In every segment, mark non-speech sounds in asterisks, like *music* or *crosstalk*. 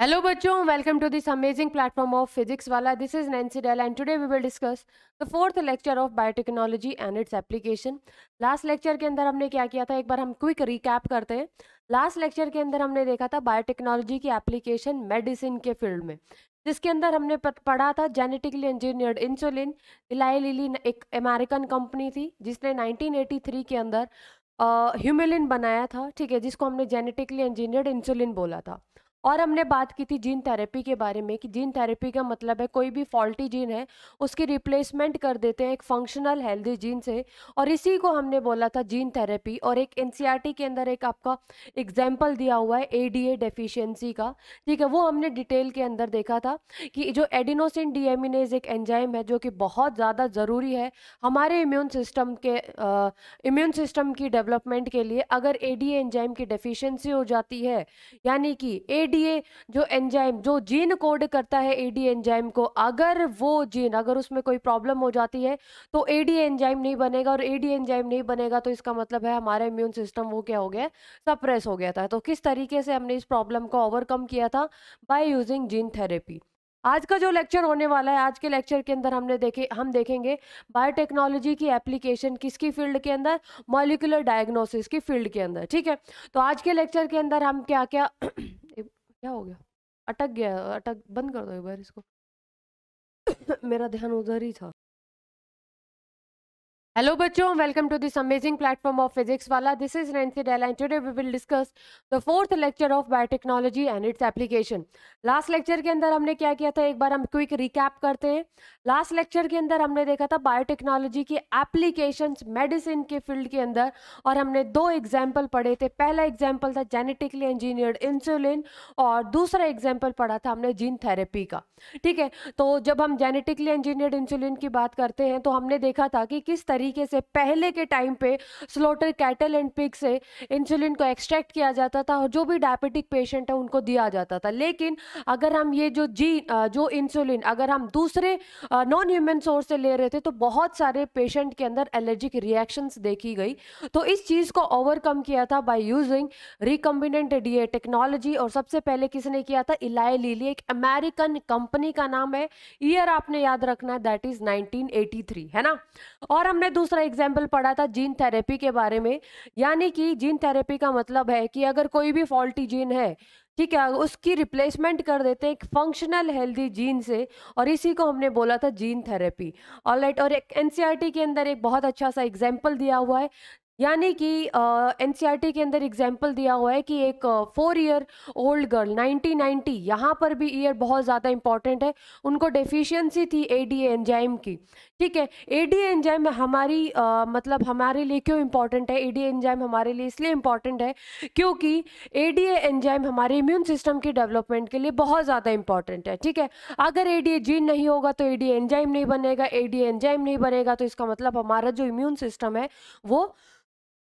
Hello बच्चों welcome to this amazing platform of physics Wallah this is Nancy Dell and today we will discuss the fourth lecture of biotechnology and its application last lecture के अंदर हमने क्या किया था एक बार हम क्विक रिकैप करते हैं लास्ट लेक्चर के अंदर हमने देखा था बायोटेक्नोलॉजी की एप्लीकेशन मेडिसिन के फील्ड में जिसके अंदर हमने पढ़ा था genetically engineered insulin Eli Lilly एक अमेरिकन कंपनी थी जिसने 1983 के अंदर ह्यूमिलिन बनाया था ठीक है जिसको हमने जेनेटिकली इंजीनियर्ड इंसुलिन बोला था और हमने बात की थी जीन थेरेपी के बारे में कि जीन थेरेपी का मतलब है कोई भी फॉल्टी जीन है उसकी रिप्लेसमेंट कर देते हैं एक फंक्शनल हेल्दी जीन से और इसी को हमने बोला था जीन थेरेपी और एक एन e के अंदर एक आपका एग्जाम्पल दिया हुआ है ए डी डेफिशिएंसी का ठीक है वो हमने डिटेल के अंदर देखा था कि जो एडिनोसिन डीएमिनेज एक एंजाइम है जो कि बहुत ज़्यादा ज़रूरी है हमारे इम्यून सिस्टम के इम्यून सिस्टम की डेवलपमेंट के लिए अगर ए एंजाइम की डेफिशेंसी हो जाती है यानी कि ए एडीए जो एंजाइम जो जीन कोड करता है एडी एंजाइम को अगर वो जीन अगर उसमें कोई प्रॉब्लम हो जाती है तो एडी एंजाइम नहीं बनेगा और एडी एंजाइम नहीं बनेगा तो इसका मतलब है हमारा इम्यून सिस्टम वो क्या हो गया सप्रेस हो गया था तो किस तरीके से हमने इस प्रॉब्लम को ओवरकम किया था बाय यूजिंग जीन थेरेपी आज का जो लेक्चर होने वाला है आज के लेक्चर के अंदर हमने देखे हम देखेंगे बायोटेक्नोलॉजी की एप्लीकेशन किसकी फील्ड के अंदर मॉलिकुलर डायग्नोसिस की फील्ड के अंदर ठीक है तो आज के लेक्चर के अंदर हम क्या क्या क्या हो गया अटक गया अटक बंद कर दो एक बार इसको *coughs* मेरा ध्यान उधर ही था हेलो बच्चों welcome to this amazing platform of physics Wallah this is Rensi Dell and today we will discuss the fourth lecture of biotechnology and its application. Last के अंदर हमने क्या किया था एक बार हम क्विक रिकैप करते हैं लास्ट लेक्चर के अंदर हमने देखा था बायोटेक्नोलॉजी की एप्लीकेशन मेडिसिन के फील्ड के अंदर और हमने दो एग्जाम्पल पढ़े थे पहला एग्जाम्पल था जेनेटिकली इंजीनियर्ड इंसुलिन और दूसरा एग्जाम्पल पढ़ा था हमने जीन थेरेपी का ठीक है तो जब हम जेनेटिकली इंजीनियर्ड इंसुलिन की बात करते हैं तो हमने देखा था कि किस तरीके तरीके से पहले के टाइम पे स्लोटर कैटल एंड पिक से इंसुलिन को एक्सट्रैक्ट किया जाता था और जो भी डायबिटिक पेशेंट है उनको दिया जाता था लेकिन अगर हम ये जो जी जो इंसुलिन अगर हम दूसरे नॉन ह्यूमन सोर्स से ले रहे थे तो बहुत सारे पेशेंट के अंदर एलर्जिक रिएक्शंस देखी गई तो इस चीज़ को ओवरकम किया था by using recombinant D technology और सबसे पहले किसने किया था इलाय लीली एक अमेरिकन कंपनी का नाम है ईयर आपने याद रखना है दैट इज नाइनटीन है ना और हमने दूसरा एग्जाम्पल पढ़ा था जीन थेरेपी के बारे में यानी कि जीन थेरेपी का मतलब है कि अगर कोई भी फॉल्टी जीन है ठीक है उसकी रिप्लेसमेंट कर देते हैं एक फंक्शनल हेल्दी जीन से और इसी को हमने बोला था जीन थेरेपी ऑल राइट और एक एनसीईआरटी e के अंदर एक बहुत अच्छा सा एग्जाम्पल दिया हुआ है यानी कि एन e के अंदर एग्जाम्पल दिया हुआ है कि एक फोर ईयर ओल्ड गर्ल 1990 यहाँ पर भी ईयर बहुत ज़्यादा इंपॉर्टेंट है उनको डेफिशिएंसी थी ए डी एंजाइम की ठीक है ए डी एंजाइम हमारी uh, मतलब हमारे लिए क्यों इंपॉर्टेंट है ए डी एंजाइम हमारे लिए इसलिए इंपॉर्टेंट है क्योंकि ए डी एंजाइम हमारे इम्यून सिस्टम के डेवलपमेंट के लिए बहुत ज़्यादा इंपॉर्टेंट है ठीक है अगर ए डी जीन नहीं होगा तो ए डी एंजाइम नहीं बनेगा ए डी एंजाइम नहीं बनेगा तो इसका मतलब हमारा जो इम्यून सिस्टम है वो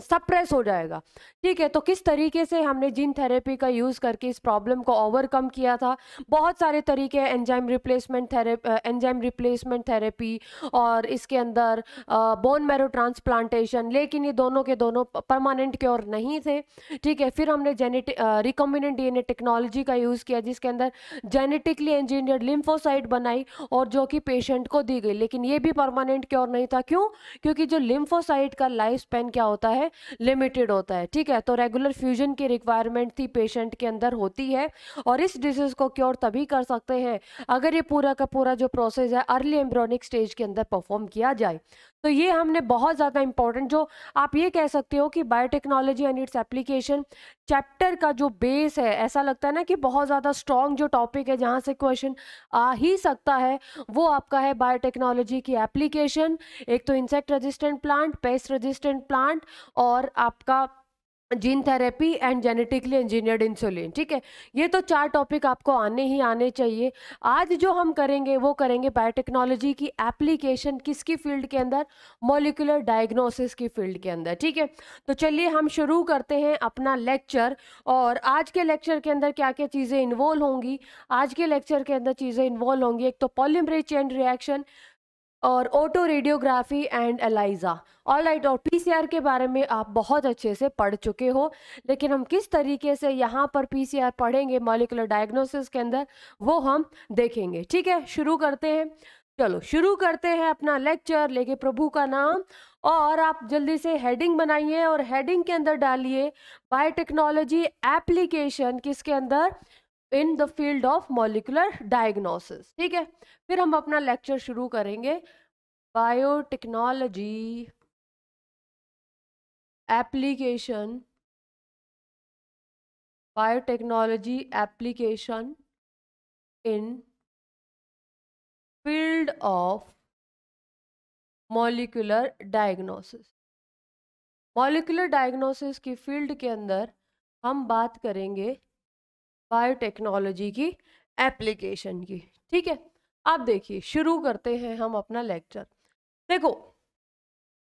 सप्रेस हो जाएगा ठीक है तो किस तरीके से हमने जीन थेरेपी का यूज़ करके इस प्रॉब्लम को ओवरकम किया था बहुत सारे तरीके हैं enzyme replacement therapy enzyme replacement therapy और इसके अंदर बोन मैरो ट्रांसप्लांटेशन लेकिन ये दोनों के दोनों परमानेंट क्योर नहीं थे ठीक है फिर हमने जेनेटिक रिकॉम्बिनेंट डी टेक्नोलॉजी का यूज़ किया जिसके अंदर जेनेटिकली इंजीनियर्ड लिम्फोसाइट बनाई और जो कि पेशेंट को दी गई लेकिन ये भी परमानेंट क्योर नहीं था क्यों क्योंकि जो लिम्फोसाइट का लाइफ स्पेन क्या होता है है लिमिटेड होता है ठीक है तो रेगुलर फ्यूजन की रिक्वायरमेंट थी पेशेंट के अंदर होती है और इस डिजीज़ को क्योर तभी कर सकते हैं अगर ये पूरा का पूरा जो प्रोसेस है अर्ली एम्ब्रोनिक स्टेज के अंदर परफॉर्म किया जाए तो ये हमने बहुत ज़्यादा इंपॉर्टेंट जो आप ये कह सकते हो कि biotechnology and its application chapter का जो बेस है ऐसा लगता है ना कि बहुत ज़्यादा स्ट्रॉन्ग जो टॉपिक है जहाँ से क्वेश्चन आ ही सकता है वो आपका है बायोटेक्नोलॉजी की एप्लीकेशन एक तो insect resistant plant pest resistant plant और आपका gene therapy and genetically engineered insulin ठीक है ये तो चार टॉपिक आपको आने ही आने चाहिए आज जो हम करेंगे वो करेंगे बायोटेक्नोलॉजी की एप्लीकेशन किसकी फील्ड के अंदर मोलिकुलर डायग्नोसिस की फील्ड के अंदर ठीक है तो चलिए हम शुरू करते हैं अपना लेक्चर और आज के लेक्चर के अंदर क्या क्या चीज़ें इन्वॉल्व होंगी आज के लेक्चर के अंदर चीज़ें इन्वॉल्व होंगी एक तो पॉलिमरी चेंड रिएक्शन और auto radiography and ELISA all right और पीसीआर के बारे में आप बहुत अच्छे से पढ़ चुके हो लेकिन हम किस तरीके से यहाँ पर पीसीआर पढ़ेंगे मॉलिकुलर डायग्नोसिस के अंदर वो हम देखेंगे ठीक है शुरू करते हैं चलो शुरू करते हैं अपना लेक्चर लेके प्रभु का नाम और आप जल्दी से हेडिंग बनाइए और हेडिंग के अंदर डालिए बायोटेक्नोलॉजी एप्लीकेशन किसके अंदर in the field of molecular diagnosis ठीक है फिर हम अपना लेक्चर शुरू करेंगे biotechnology application biotechnology application in field of molecular diagnosis molecular diagnosis की फील्ड के अंदर हम बात करेंगे बायोटेक्नोलॉजी की एप्लीकेशन की ठीक है अब देखिए शुरू करते हैं हम अपना लेक्चर देखो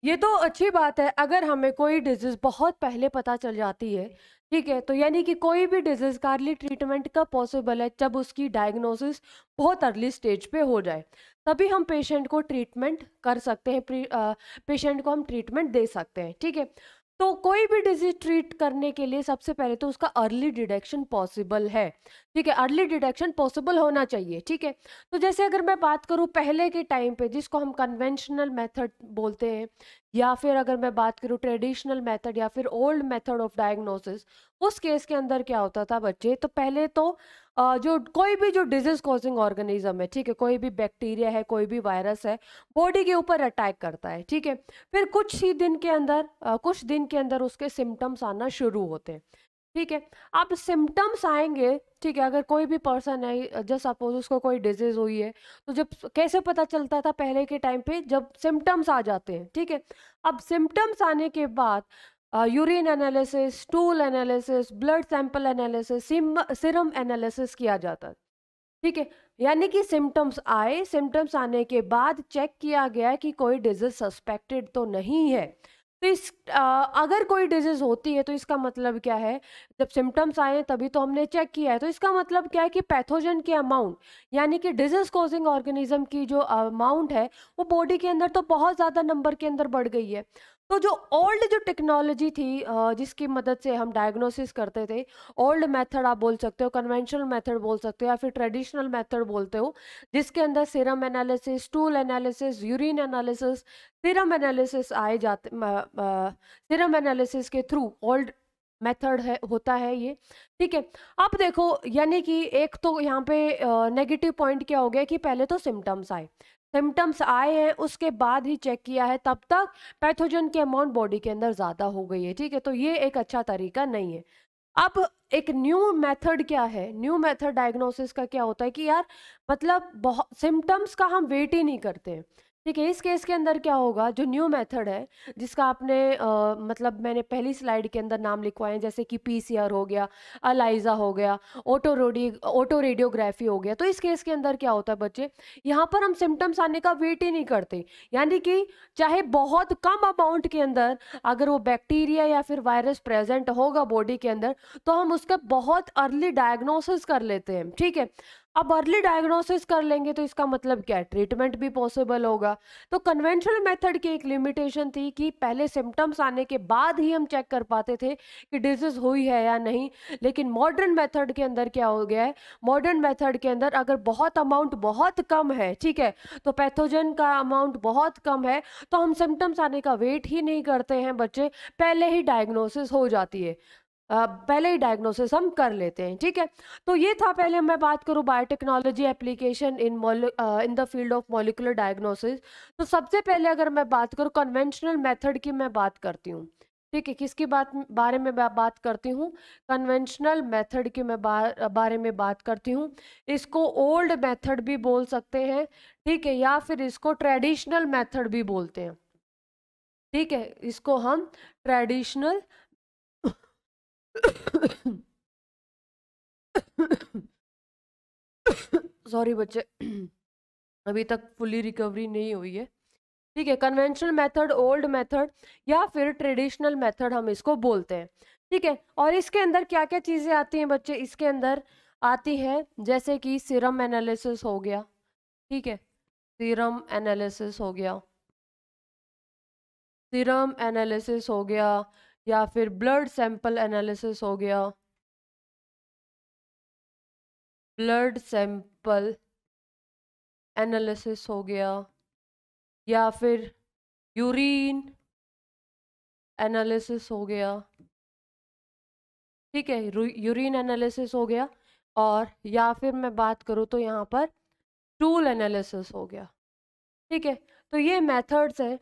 ये तो अच्छी बात है अगर हमें कोई डिजीज़ बहुत पहले पता चल जाती है ठीक है तो यानी कि कोई भी डिजीज़ का अर्ली ट्रीटमेंट कब पॉसिबल है जब उसकी डायग्नोसिस बहुत अर्ली स्टेज पे हो जाए तभी हम पेशेंट को ट्रीटमेंट कर सकते हैं पेशेंट को हम ट्रीटमेंट दे सकते हैं ठीक है तो कोई भी डिजीज ट्रीट करने के लिए सबसे पहले तो उसका अर्ली डिटेक्शन पॉसिबल है ठीक है अर्ली डिटेक्शन पॉसिबल होना चाहिए ठीक है तो जैसे अगर मैं बात करूँ पहले के टाइम पे जिसको हम कन्वेंशनल मेथड बोलते हैं या फिर अगर मैं बात करूँ ट्रेडिशनल मेथड या फिर ओल्ड मेथड ऑफ डायग्नोसिस उस केस के अंदर क्या होता था बच्चे तो पहले तो जो कोई भी जो डिजीज कॉजिंग ऑर्गेनिज्म है ठीक है कोई भी बैक्टीरिया है कोई भी वायरस है बॉडी के ऊपर अटैक करता है ठीक है फिर कुछ ही दिन के अंदर कुछ दिन के अंदर उसके सिम्टम्स आना शुरू होते हैं ठीक है अब सिम्टम्स आएंगे ठीक है अगर कोई भी पर्सन है जस्ट सपोज उसको कोई डिजीज हुई है तो जब कैसे पता चलता था पहले के टाइम पे जब सिम्टम्स आ जाते हैं ठीक है अब सिम्टम्स आने के बाद urine analysis stool analysis blood sample analysis serum analysis किया जाता है ठीक है यानी कि सिम्टम्स आए सिम्टम्स आने के बाद चेक किया गया कि कोई डिजीज सस्पेक्टेड तो नहीं है तो इस आ, अगर कोई डिजीज़ होती है तो इसका मतलब क्या है जब सिम्टम्स आए तभी तो हमने चेक किया है तो इसका मतलब क्या है कि पैथोजन की अमाउंट यानी कि डिजीज़ कोजिंग ऑर्गेनिज्म की जो अमाउंट है वो बॉडी के अंदर तो बहुत ज़्यादा नंबर के अंदर बढ़ गई है तो जो ओल्ड जो टेक्नोलॉजी थी जिसकी मदद से हम डायग्नोसिस करते थे ओल्ड मेथड आप बोल सकते हो कन्वेंशनल मेथड बोल सकते हो या फिर ट्रेडिशनल मेथड बोलते हो जिसके अंदर serum analysis stool analysis urine analysis serum analysis आए जाते सीरम एनालिसिस के थ्रू ओल्ड मेथड है होता है ये ठीक है अब देखो यानी कि एक तो यहाँ पे नेगेटिव पॉइंट क्या हो गया कि पहले तो सिम्टम्स आए सिम्टम्स आए हैं उसके बाद ही चेक किया है तब तक पैथोजन के अमाउंट बॉडी के अंदर ज़्यादा हो गई है ठीक है तो ये एक अच्छा तरीका नहीं है अब एक न्यू मेथड क्या है न्यू मेथड डायग्नोसिस का क्या होता है कि यार मतलब बहुत सिम्टम्स का हम वेट ही नहीं करते हैं ठीक है इस केस के अंदर क्या होगा जो न्यू मेथड है जिसका आपने आ, मतलब मैंने पहली स्लाइड के अंदर नाम लिखवाए हैं जैसे कि पीसीआर हो गया अलाइजा हो गया ऑटो रोडी ऑटो रेडियोग्राफी हो गया तो इस केस के अंदर क्या होता है बच्चे यहाँ पर हम सिम्टम्स आने का वेट ही नहीं करते यानी कि चाहे बहुत कम अमाउंट के अंदर अगर वो बैक्टीरिया या फिर वायरस प्रेजेंट होगा बॉडी के अंदर तो हम उसका बहुत अर्ली डायग्नोसिस कर लेते हैं ठीक है अब अर्ली डायग्नोसिस कर लेंगे तो इसका मतलब क्या है ट्रीटमेंट भी पॉसिबल होगा तो कन्वेंशनल मेथड की एक लिमिटेशन थी कि पहले सिम्टम्स आने के बाद ही हम चेक कर पाते थे कि डिजीज हुई है या नहीं लेकिन मॉडर्न मेथड के अंदर क्या हो गया है मॉडर्न मेथड के अंदर अगर बहुत अमाउंट बहुत कम है ठीक है तो पैथोजन का अमाउंट बहुत कम है तो हम सिम्टम्स आने का वेट ही नहीं करते हैं बच्चे पहले ही डायग्नोसिस हो जाती है पहले ही डायग्नोसिस हम कर लेते हैं ठीक है तो ये था पहले मैं बात करूँ biotechnology application in in the field of molecular diagnosis तो सबसे पहले अगर मैं बात करूँ कन्वेंशनल मेथड की मैं बात करती हूँ ठीक है किसकी बात बारे में मैं बात करती हूँ कन्वेंशनल मेथड की मैं बा, बारे में बात करती हूँ इसको ओल्ड मेथड भी बोल सकते हैं ठीक है या फिर इसको ट्रेडिशनल मेथड भी बोलते हैं ठीक है इसको हम ट्रेडिशनल सॉरी बच्चे अभी तक फुली रिकवरी नहीं हुई है ठीक है कन्वेंशनल मेथड ओल्ड मेथड या फिर ट्रेडिशनल मेथड हम इसको बोलते हैं ठीक है और इसके अंदर क्या क्या चीज़ें आती हैं बच्चे इसके अंदर आती है जैसे कि सीरम एनालिसिस हो गया ठीक है सीरम एनालिसिस हो गया सीरम एनालिसिस हो गया या फिर ब्लड सैंपल एनालिसिस हो गया ब्लड सैंपल एनालिसिस हो गया या फिर यूरिन एनालिसिस हो गया ठीक है यूरिन एनालिसिस हो गया और या फिर मैं बात करूँ तो यहाँ पर टूल एनालिसिस हो गया ठीक है तो ये मेथड्स हैं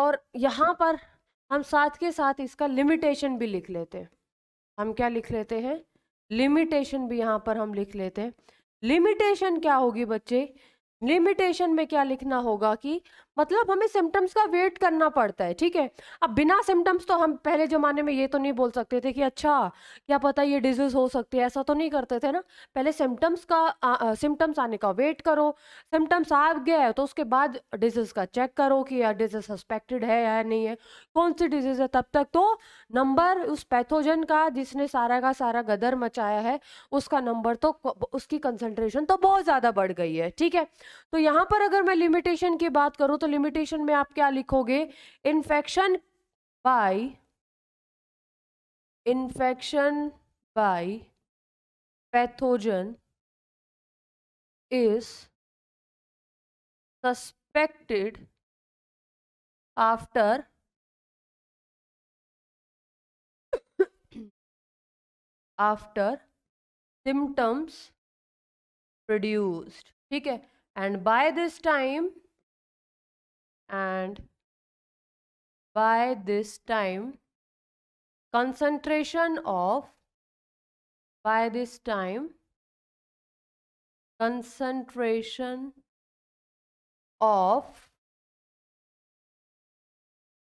और यहाँ पर हम साथ के साथ इसका लिमिटेशन भी लिख लेते हैं हम क्या लिख लेते हैं लिमिटेशन भी यहाँ पर हम लिख लेते हैं लिमिटेशन क्या होगी बच्चे लिमिटेशन में क्या लिखना होगा कि मतलब हमें सिम्टम्स का वेट करना पड़ता है ठीक है अब बिना सिम्टम्स तो हम पहले ज़माने में ये तो नहीं बोल सकते थे कि अच्छा क्या पता ये डिजीज़ हो सकती है ऐसा तो नहीं करते थे ना पहले सिम्टम्स का सिम्टम्स आने का वेट करो सिम्टम्स आ गया तो उसके बाद डिजीज़ का चेक करो कि यार डिजीज़ सस्पेक्टेड है या नहीं है कौन सी डिजीज़ है तब तक तो नंबर उस पैथोजन का जिसने सारा का सारा गदर मचाया है उसका नंबर तो उसकी कंसनट्रेशन तो बहुत ज़्यादा बढ़ गई है ठीक है तो यहाँ पर अगर मैं लिमिटेशन की बात करूँ तो तो लिमिटेशन में आप क्या लिखोगे infection by infection by pathogen is suspected after after symptoms produced ठीक है and by this time and by this time concentration of by this time concentration of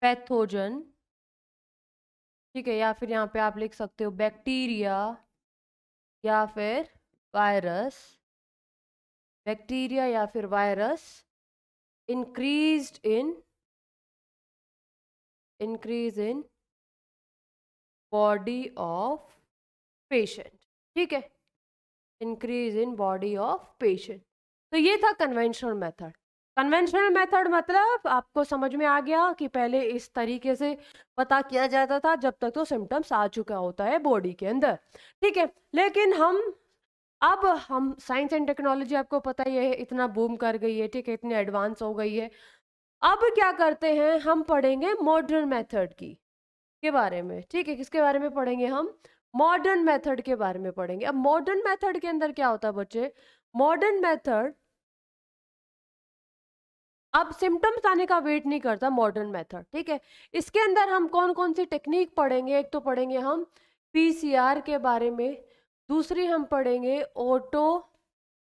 pathogen ठीक है या फिर यहाँ पे आप लिख सकते हो बैक्टीरिया या फिर वायरस बैक्टीरिया या फिर virus increased in increase in body of patient ठीक है increase in body of patient तो ये था conventional method कन्वेंशनल मेथड मतलब आपको समझ में आ गया कि पहले इस तरीके से पता किया जाता था जब तक तो सिम्टम्स आ चुका होता है बॉडी के अंदर ठीक है लेकिन हम अब हम साइंस एंड टेक्नोलॉजी आपको पता ही है इतना बूम कर गई है ठीक है इतनी एडवांस हो गई है अब क्या करते हैं हम पढ़ेंगे मॉडर्न मेथड की के बारे में ठीक है किसके बारे में पढ़ेंगे हम मॉडर्न मेथड के बारे में पढ़ेंगे अब मॉडर्न मेथड के अंदर क्या होता है बच्चे मॉडर्न मेथड अब सिम्टम्स आने का वेट नहीं करता मॉडर्न मेथड ठीक है इसके अंदर हम कौन कौन सी टेक्निक पढ़ेंगे एक तो पढ़ेंगे हम पीसीआर के बारे में दूसरी हम पढ़ेंगे ऑटो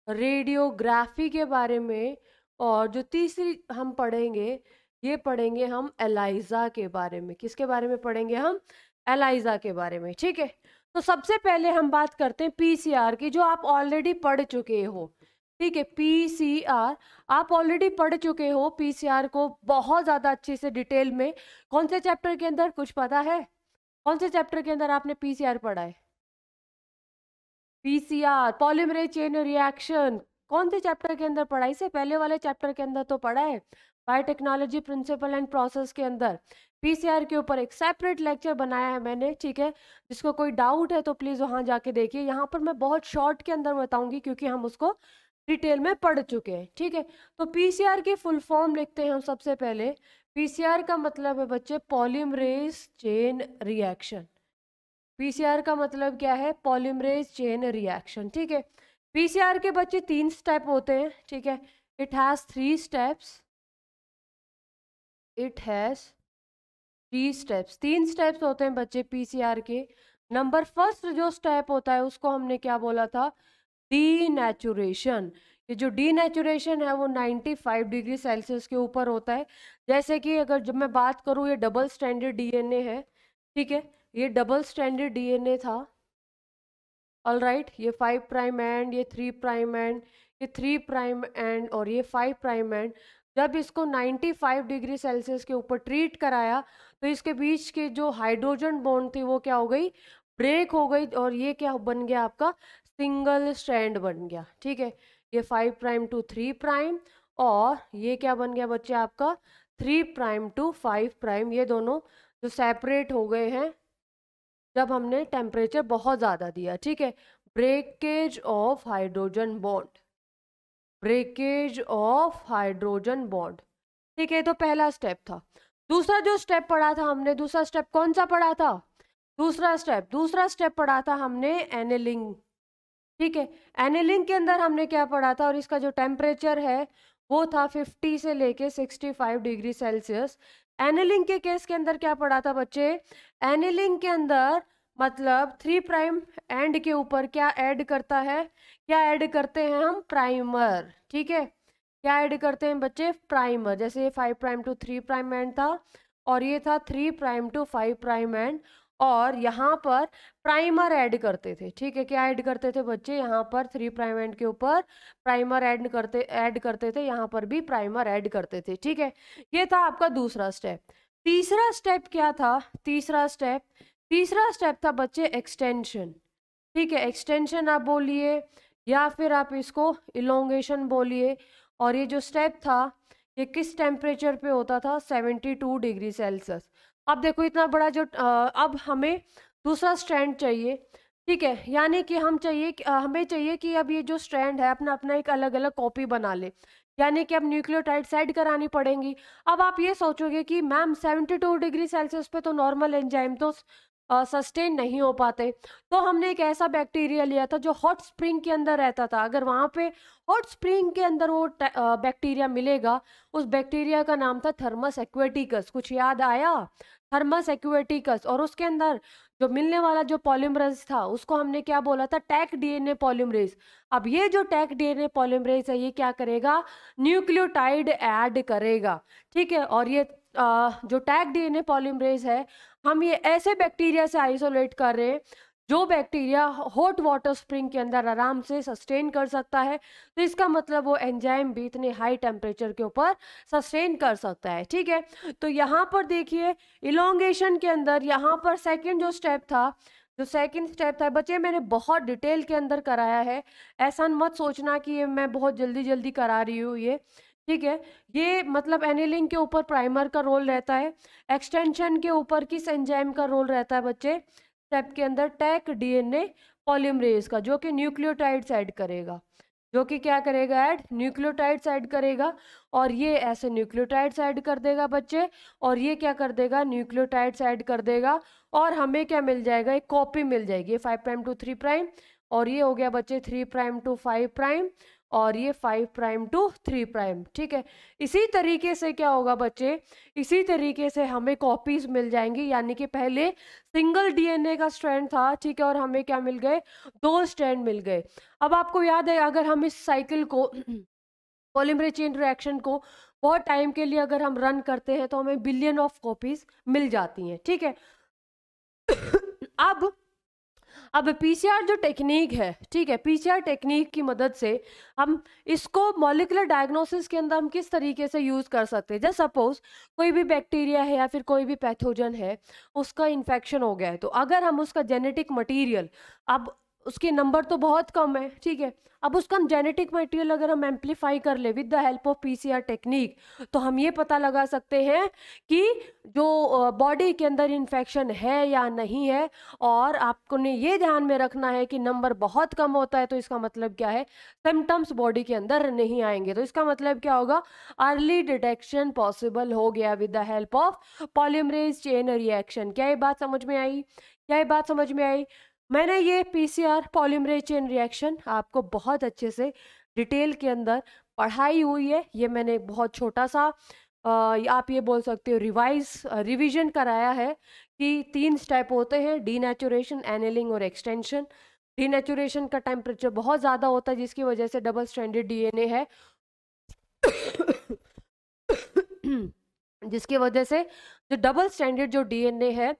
रेडियोग्राफी के बारे में और जो तीसरी हम पढ़ेंगे ये पढ़ेंगे हम एलाइजा के बारे में किसके बारे में पढ़ेंगे हम एलाइजा के बारे में ठीक है तो सबसे पहले हम बात करते हैं पीसीआर की जो आप ऑलरेडी पढ़ चुके हो ठीक है पीसीआर आप ऑलरेडी पढ़ चुके हो पीसीआर को बहुत ज़्यादा अच्छे से डिटेल में कौन से चैप्टर के अंदर कुछ पता है कौन से चैप्टर के अंदर आपने पीसीआर पढ़ा है पीसीआर पॉलीमरेज चेन रिएक्शन कौन से चैप्टर के अंदर पढ़ा इसे पहले वाले चैप्टर के अंदर तो पढ़ा है बायोटेक्नोलॉजी प्रिंसिपल एंड प्रोसेस के अंदर पीसीआर के ऊपर एक सेपरेट लेक्चर बनाया है मैंने ठीक है जिसको कोई डाउट है तो प्लीज़ वहाँ जाके देखिए यहाँ पर मैं बहुत शॉर्ट के अंदर बताऊंगी क्योंकि हम उसको डिटेल में पढ़ चुके हैं ठीक है तो पीसीआर की फुल फॉर्म लिखते हैं हम सबसे पहले पीसीआर का मतलब है बच्चे पॉलीमरेज चेन रिएक्शन पीसीआर का मतलब क्या है पॉलीमरेज चेन रिएक्शन ठीक है पीसीआर के बच्चे तीन स्टेप होते हैं ठीक है it has three steps it has three steps तीन स्टेप्स होते हैं बच्चे पीसीआर के नंबर फर्स्ट जो स्टेप होता है उसको हमने क्या बोला था डी नेचुरेशन ये जो डी नेचुरेशन है वो 95 डिग्री सेल्सियस के ऊपर होता है जैसे कि अगर जब मैं बात करूँ ये डबल स्टैंडर्ड डीएनए है ठीक है ये डबल स्टैंडर्ड डीएनए था ऑल राइट right, ये फाइव प्राइम एंड ये थ्री प्राइम एंड ये थ्री प्राइम एंड और ये फाइव प्राइम एंड जब इसको 95 डिग्री सेल्सियस के ऊपर ट्रीट कराया तो इसके बीच के जो हाइड्रोजन बॉन्ड थी वो क्या हो गई ब्रेक हो गई और ये क्या बन गया आपका सिंगल स्टैंड बन गया ठीक है ये five prime to three prime और ये क्या बन गया बच्चे आपका three prime to five prime ये दोनों जो सेपरेट हो गए हैं जब हमने टेम्परेचर बहुत ज़्यादा दिया ठीक है breakage of hydrogen bond breakage of hydrogen bond ठीक है तो पहला स्टेप था दूसरा जो स्टेप पढ़ा था हमने दूसरा स्टेप कौन सा पढ़ा था दूसरा स्टेप दूसरा स्टेप पढ़ा था हमने एनेलिंग ठीक है एनेलिंग के अंदर हमने क्या पढ़ा था और इसका जो टेम्परेचर है वो था 50 से लेके 65 डिग्री सेल्सियस एनिलिंग के केस के अंदर क्या पढ़ा था बच्चे एनिलिंग के अंदर मतलब थ्री प्राइम एंड के ऊपर क्या ऐड करता है क्या ऐड करते हैं हम प्राइमर ठीक है क्या ऐड करते हैं बच्चे प्राइमर जैसे ये five prime to three prime end था और ये था three prime to five prime end और यहाँ पर प्राइमर ऐड करते थे ठीक है क्या ऐड करते थे बच्चे यहाँ पर थ्री प्राइम एंड के ऊपर प्राइमर ऐड करते ऐड करते थे यहाँ पर भी प्राइमर ऐड करते थे ठीक है ये था आपका दूसरा स्टेप तीसरा स्टेप क्या था तीसरा स्टेप तीसरा स्टेप था बच्चे एक्सटेंशन ठीक है एक्सटेंशन आप बोलिए या फिर आप इसको इलोंगेशन बोलिए और ये जो स्टेप था ये किस टेम्परेचर पे होता था 72 डिग्री सेल्सियस अब देखो इतना बड़ा जो अब हमें दूसरा स्टैंड चाहिए ठीक है यानी कि हम चाहिए हमें चाहिए कि अब ये जो स्टैंड है अपना अपना एक अलग अलग कॉपी बना ले यानी कि अब न्यूक्लियोटाइड साइड करानी पड़ेंगी अब आप ये सोचोगे कि मैम 72 डिग्री सेल्सियस पे तो नॉर्मल एंजाइम तो सस्टेन नहीं हो पाते तो हमने एक ऐसा बैक्टीरिया लिया था जो हॉट स्प्रिंग के अंदर रहता था अगर वहाँ पे हॉट स्प्रिंग के अंदर वो बैक्टीरिया मिलेगा उस बैक्टीरिया का नाम था थर्मस एक्वेटिकस कुछ याद आया थर्मस एक्यूटिकस और उसके अंदर जो मिलने वाला जो पॉलीमरेज था उसको हमने क्या बोला था टैक डीएनए पॉलीमरेज अब ये जो टैक डीएनए पॉलीमरेज है ये क्या करेगा न्यूक्लियोटाइड ऐड करेगा ठीक है और ये आ, जो टैक डीएनए पॉलीमरेज है हम ये ऐसे बैक्टीरिया से आइसोलेट कर रहे हैं जो बैक्टीरिया हॉट वाटर स्प्रिंग के अंदर आराम से सस्टेन कर सकता है तो इसका मतलब वो एंजाइम भी इतने हाई टेम्परेचर के ऊपर सस्टेन कर सकता है ठीक है तो यहाँ पर देखिए इलोंगेशन के अंदर यहाँ पर सेकेंड जो स्टेप था जो सेकंड स्टेप था बच्चे मैंने बहुत डिटेल के अंदर कराया है ऐसा मत सोचना कि ये मैं बहुत जल्दी जल्दी करा रही हूँ ये ठीक है ये मतलब एनिलिंग के ऊपर प्राइमर का रोल रहता है एक्सटेंशन के ऊपर किस एंजाइम का रोल रहता है बच्चे स्टेप के अंदर टैक डीएनए पॉलीमरेज का जो कि न्यूक्लियोटाइड्स ऐड करेगा जो कि क्या करेगा ऐड न्यूक्लियोटाइड्स ऐड करेगा और ये ऐसे न्यूक्लियोटाइड्स ऐड कर देगा बच्चे और ये क्या कर देगा न्यूक्लियोटाइड्स ऐड कर देगा और हमें क्या मिल जाएगा एक कॉपी मिल जाएगी five prime to three prime और ये हो गया बच्चे three prime to five prime और ये five prime to three prime ठीक है इसी तरीके से क्या होगा बच्चे इसी तरीके से हमें कॉपीज मिल जाएंगी यानी कि पहले सिंगल डीएनए का स्ट्रैंड था ठीक है और हमें क्या मिल गए दो स्ट्रैंड मिल गए अब आपको याद है अगर हम इस साइकिल को चेन *clears throat* रिएक्शन को बहुत टाइम के लिए अगर हम रन करते हैं तो हमें बिलियन ऑफ कॉपीज मिल जाती हैं ठीक है *coughs* अब अब पीसीआर जो टेक्निक है ठीक है पीसीआर टेक्निक की मदद से हम इसको मॉलिकुलर डायग्नोसिस के अंदर हम किस तरीके से यूज़ कर सकते हैं जैसे सपोज कोई भी बैक्टीरिया है या फिर कोई भी पैथोजन है उसका इन्फेक्शन हो गया है तो अगर हम उसका जेनेटिक मटीरियल अब उसके नंबर तो बहुत कम है ठीक है अब उसका हम जेनेटिक मटेरियल अगर हम एम्पलीफाई कर ले with the help of PCR technique तो हम ये पता लगा सकते हैं कि जो बॉडी के अंदर इन्फेक्शन है या नहीं है और आपको ने ये ध्यान में रखना है कि नंबर बहुत कम होता है तो इसका मतलब क्या है सिम्टम्स बॉडी के अंदर नहीं आएंगे तो इसका मतलब क्या होगा अर्ली डिटेक्शन पॉसिबल हो गया with the help of polymerase chain reaction क्या ये बात समझ में आई क्या ये बात समझ में आई मैंने ये पीसीआर पॉलीमरेज चेन रिएक्शन आपको बहुत अच्छे से डिटेल के अंदर पढ़ाई हुई है ये मैंने बहुत छोटा सा आप ये बोल सकते हो रिवाइज रिवीजन कराया है कि तीन स्टेप होते हैं डीनेचुरेशन एनिलिंग और एक्सटेंशन डीनेचुरेशन का टेम्परेचर बहुत ज़्यादा होता है जिसकी वजह से डबल स्टैंडर्ड डीएनए है *coughs* जिसकी वजह से जो डबल स्टैंडर्ड जो डीएनए है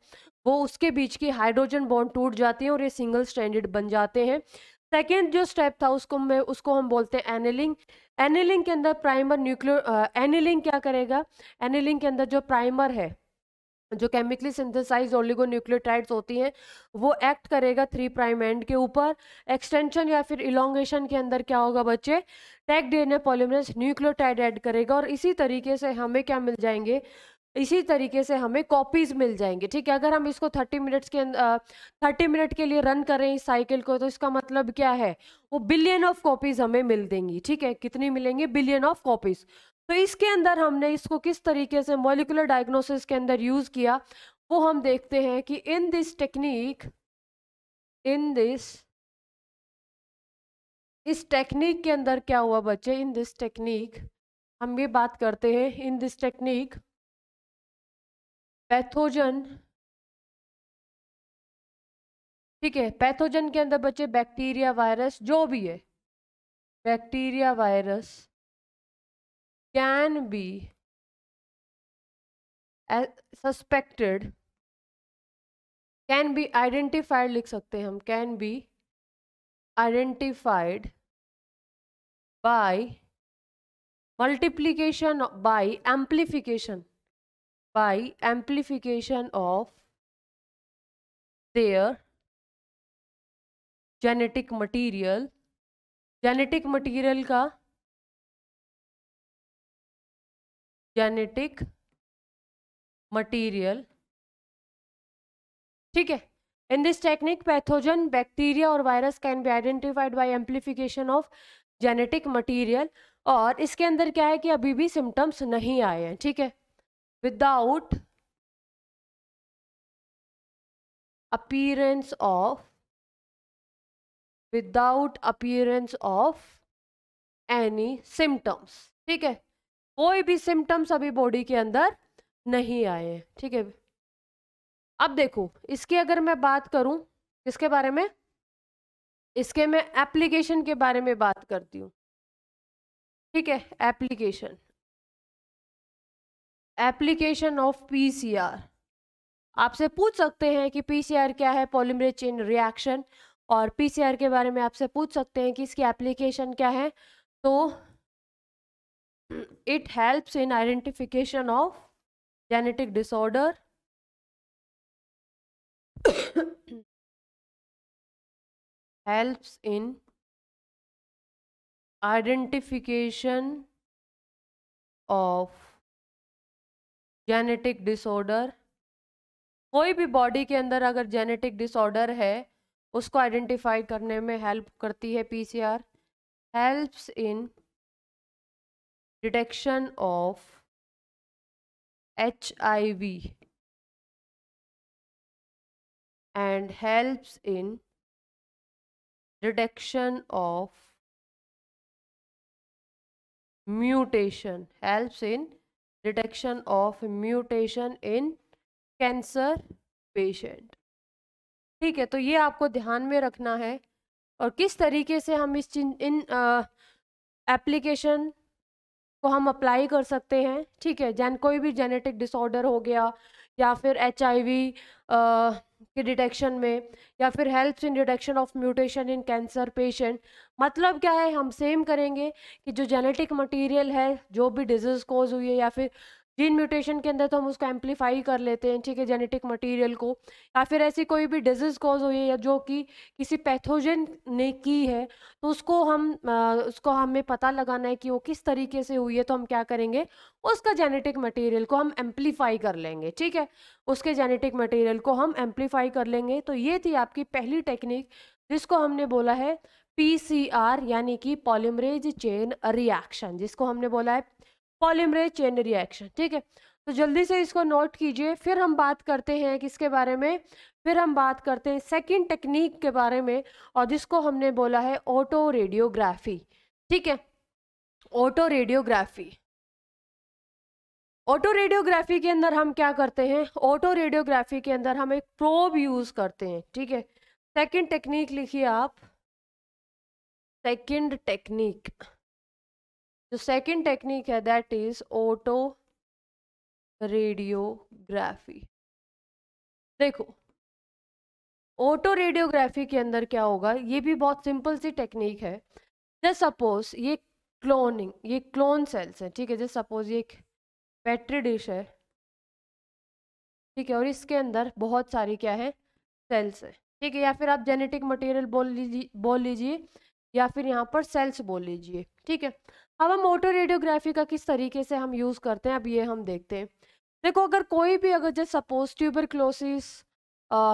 वो उसके बीच की हाइड्रोजन बॉन्ड टूट जाते हैं और ये सिंगल स्टैंडर्ड बन जाते हैं सेकेंड जो स्टेप था उसको मैं उसको हम बोलते हैं एनिलिंग एनेलिंग के अंदर प्राइमर न्यूक्लियर एनिलिंग क्या करेगा एनिलिंग के अंदर जो प्राइमर है जो केमिकली सिंथेसाइज न्यूक्लियोटाइड्स होती हैं वो एक्ट करेगा थ्री प्राइम एंड के ऊपर एक्सटेंशन या फिर इलोंगेशन के अंदर क्या होगा बच्चे N A polymerase nucleotide add करेगा और इसी तरीके से हमें क्या मिल जाएंगे इसी तरीके से हमें कॉपीज़ मिल जाएंगे ठीक है अगर हम इसको थर्टी मिनट्स के थर्टी अं, मिनट के लिए रन करें इस साइकिल को तो इसका मतलब क्या है वो बिलियन ऑफ कॉपीज़ हमें मिल देंगी ठीक है कितनी मिलेंगी बिलियन ऑफ कॉपीज़ तो इसके अंदर हमने इसको किस तरीके से मोलिकुलर डायग्नोसिस के अंदर यूज़ किया वो हम देखते हैं कि in this technique in this इस टेक्निक के अंदर क्या हुआ बच्चे इन दिस टेक्निक हम ये बात करते हैं इन दिस टेक्निक पैथोजन ठीक है पैथोजन के अंदर बचे बैक्टीरिया वायरस जो भी है bacteria virus can be suspected can be identified लिख सकते हैं हम can be identified by multiplication by amplification by amplification of their genetic material genetic material का जेनेटिक मटेरियल ठीक है in this technique pathogen bacteria और virus can be identified by amplification of genetic material और इसके अंदर क्या है कि अभी भी सिम्टम्स नहीं आए हैं ठीक है without appearance of without appearance of any symptoms ठीक है कोई भी सिम्टम्स अभी बॉडी के अंदर नहीं आए हैं ठीक है अब देखो इसकी अगर मैं बात करूं किसके बारे में इसके मैं एप्लीकेशन के बारे में बात करती हूँ ठीक है एप्लीकेशन एप्लीकेशन ऑफ पीसीआर आपसे पूछ सकते हैं कि पीसीआर क्या है पॉलीमरेज चेन रिएक्शन और पीसीआर के बारे में आपसे पूछ सकते हैं कि इसकी एप्लीकेशन क्या है तो it helps in identification of genetic disorder helps in identification of genetic disorder कोई भी बॉडी के अंदर अगर जेनेटिक डिसऑर्डर है उसको आइडेंटिफाई करने में हेल्प करती है PCR helps in detection of H I helps in detection of mutation helps in detection of mutation in cancer patient ठीक है तो ये आपको ध्यान में रखना है और किस तरीके से हम इस इन एप्लीकेशन को हम अप्लाई कर सकते हैं ठीक है जैन कोई भी जेनेटिक डिसऑर्डर हो गया या फिर एच आई के डिटेक्शन में या फिर helps in detection of mutation in cancer patient मतलब क्या है हम सेम करेंगे कि जो जेनेटिक मटेरियल है जो भी डिजीज़ कॉज हुई है या फिर जीन म्यूटेशन के अंदर तो हम उसको एम्पलीफाई कर लेते हैं ठीक है जेनेटिक मटेरियल को या फिर ऐसी कोई भी डिजीज़ कॉज हुई है या जो कि किसी पैथोजन ने की है तो उसको हम आ, उसको हमें पता लगाना है कि वो किस तरीके से हुई है तो हम क्या करेंगे उसका जेनेटिक मटेरियल को हम एम्पलीफाई कर लेंगे ठीक है उसके जेनेटिक मटीरियल को हम एम्पलीफाई कर लेंगे तो ये थी आपकी पहली टेक्निक जिसको हमने बोला है पीसीआर यानी कि पॉलीमरेज चेन रिएक्शन जिसको हमने बोला है पॉलीमरेज चेन रिएक्शन ठीक है तो जल्दी से इसको नोट कीजिए फिर हम बात करते हैं किसके बारे में फिर हम बात करते हैं सेकंड टेक्निक के बारे में और जिसको हमने बोला है ऑटो रेडियोग्राफी ठीक है ऑटो रेडियोग्राफी ऑटो रेडियोग्राफी के अंदर हम क्या करते हैं ऑटो रेडियोग्राफी के अंदर हम एक प्रोब यूज़ करते हैं ठीक है सेकेंड टेक्निक लिखिए आप सेकंड टेक्निक जो सेकंड टेक्निक है दैट इज ऑटो रेडियोग्राफी देखो ऑटो रेडियोग्राफी के अंदर क्या होगा ये भी बहुत सिंपल सी टेक्निक है जैसे सपोज ये क्लोनिंग ये क्लोन सेल्स है ठीक है जैसे सपोज ये एक पेट्री डिश है ठीक है और इसके अंदर बहुत सारी क्या है सेल्स है ठीक है या फिर आप जेनेटिक मटेरियल बोल लीजिए बोल लीजिए या फिर यहाँ पर सेल्स बोल लीजिए ठीक है अब हम मोटो रेडियोग्राफी का किस तरीके से हम यूज़ करते हैं अब ये हम देखते हैं देखो अगर कोई भी अगर जैसे सपोज ट्यूबरक्लोसिस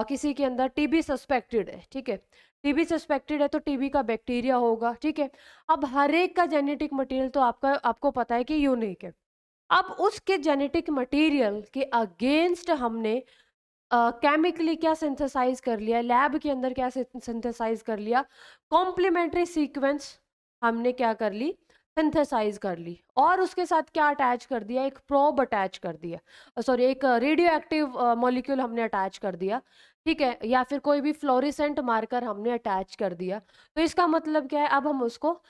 किसी के अंदर टीबी सस्पेक्टेड है ठीक है टीबी सस्पेक्टेड है तो टीबी का बैक्टीरिया होगा ठीक है अब हर एक का जेनेटिक मटेरियल तो आपका आपको पता है कि यूनिक है अब उसके जेनेटिक मटेरियल के अगेंस्ट हमने केमिकली क्या सिंथेसाइज कर लिया लैब के अंदर क्या सिंथेसाइज कर लिया कॉम्प्लीमेंट्री सीक्वेंस हमने क्या कर ली सिंथेसाइज कर ली और उसके साथ क्या अटैच कर दिया एक प्रोब अटैच कर दिया सॉरी एक रेडियो एक्टिव मॉलिक्यूल हमने अटैच कर दिया ठीक है या फिर कोई भी फ्लोरिसेंट मार्कर हमने अटैच कर दिया तो इसका मतलब क्या है अब हम उसको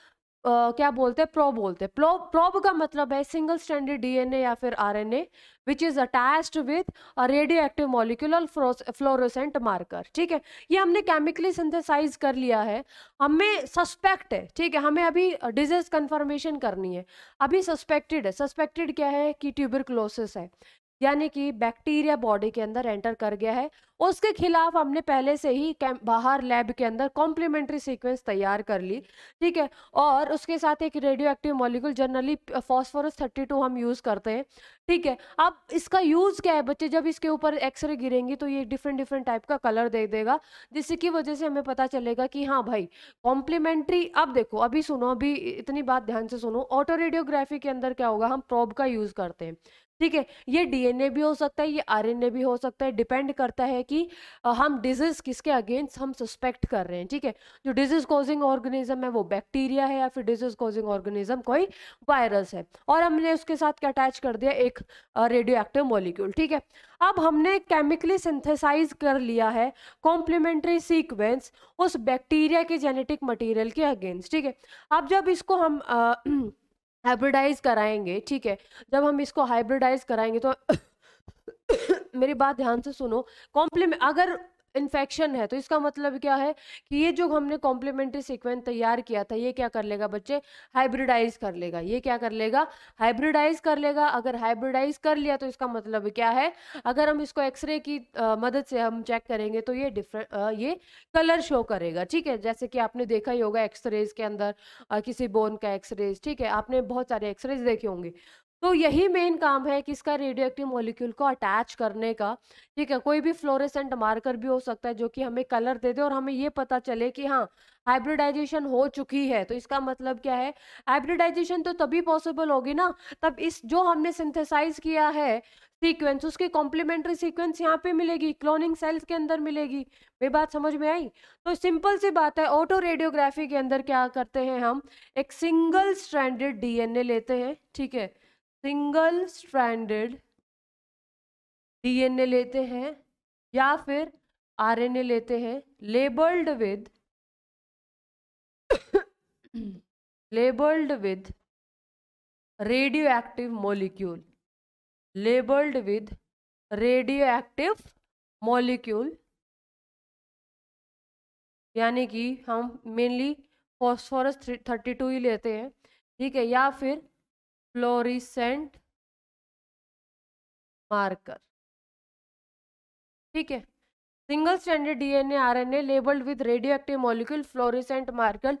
क्या बोलते हैं प्रोब बोलते हैं प्रोब प्रोब का मतलब है सिंगल स्टैंडर्ड डीएनए या फिर RNA which is attached with radio active molecular fluorescent marker ठीक है ये हमने केमिकली सिंथेसाइज कर लिया है हमें सस्पेक्ट है ठीक है हमें अभी डिजीज कंफर्मेशन करनी है अभी सस्पेक्टेड है सस्पेक्टेड क्या है कि ट्यूबरक्लोसिस है यानी कि बैक्टीरिया बॉडी के अंदर एंटर कर गया है उसके खिलाफ हमने पहले से ही बाहर लैब के अंदर कॉम्प्लीमेंट्री सीक्वेंस तैयार कर ली ठीक है और उसके साथ एक radio active molecule generally phosphorus 32 हम यूज़ करते हैं ठीक है अब इसका यूज़ क्या है बच्चे जब इसके ऊपर एक्सरे गिरेंगी तो ये डिफरेंट डिफरेंट टाइप का कलर दे देगा जिसकी वजह से हमें पता चलेगा कि हाँ भाई कॉम्प्लीमेंट्री अब देखो अभी सुनो अभी इतनी बात ध्यान से सुनो ऑटो रेडियोग्राफी के अंदर क्या होगा हम प्रॉब का यूज़ करते हैं ठीक है ये डीएनए भी हो सकता है ये आरएनए भी हो सकता है डिपेंड करता है कि हम डिजीज किसके अगेंस्ट हम सस्पेक्ट कर रहे हैं ठीक है जो डिजीज कॉजिंग ऑर्गेनिज्म है वो बैक्टीरिया है या फिर डिजीज कॉजिंग ऑर्गेनिज्म कोई वायरस है और हमने उसके साथ क्या अटैच कर दिया एक रेडियो एक्टिव मॉलिक्यूल ठीक है अब हमने केमिकली सिंथेसाइज कर लिया है कॉम्प्लीमेंट्री सीक्वेंस उस बैक्टीरिया के जेनेटिक मटीरियल के अगेंस्ट ठीक है अब जब इसको हम आ, *clears throat* हाइब्रिडाइज कराएंगे ठीक है जब हम इसको हाइब्रिडाइज कराएंगे तो *coughs* मेरी बात ध्यान से सुनो कॉम्प्लीमेंट अगर इन्फेक्शन है तो इसका मतलब क्या है कि ये जो हमने कॉम्प्लीमेंट्री सीक्वेंस तैयार किया था ये क्या कर लेगा बच्चे हाइब्रिडाइज कर लेगा ये क्या कर लेगा हाइब्रिडाइज कर लेगा अगर हाइब्रिडाइज कर लिया तो इसका मतलब क्या है अगर हम इसको एक्सरे की आ, मदद से हम चेक करेंगे तो ये डिफरेंट ये कलर शो करेगा ठीक है जैसे कि आपने देखा ही होगा एक्सरेज के अंदर आ, किसी बोन का एक्सरेज ठीक है आपने बहुत सारे एक्सरेज देखे होंगे तो यही मेन काम है कि इसका रेडियो एक्टिव मोलिक्यूल को अटैच करने का ठीक है कोई भी फ्लोरेसेंट मार्कर भी हो सकता है जो कि हमें कलर दे दे और हमें ये पता चले कि हाँ हाइब्रिडाइजेशन हो चुकी है तो इसका मतलब क्या है हाइब्रिडाइजेशन तो तभी पॉसिबल होगी ना तब इस जो हमने सिंथेसाइज किया है सीक्वेंस उसकी कॉम्प्लीमेंट्री सीक्वेंस यहाँ पे मिलेगी क्लोनिंग सेल्स के अंदर मिलेगी मेरी बात समझ में आई तो सिंपल सी बात है ऑटो रेडियोग्राफी के अंदर क्या करते हैं हम एक सिंगल स्टैंडर्ड डीएनए लेते हैं ठीक है सिंगल स्ट्रैंडेड डीएनए लेते हैं या फिर आरएनए लेते हैं labelled with labelled with radio active molecule labelled with radio active molecule यानी कि हम मेनली फॉस्फोरस थर्टी टू ही लेते हैं ठीक है या फिर फ्लोरिसेंट मार्कर ठीक है single stranded DNA RNA labelled with radioactive molecule fluorescent marker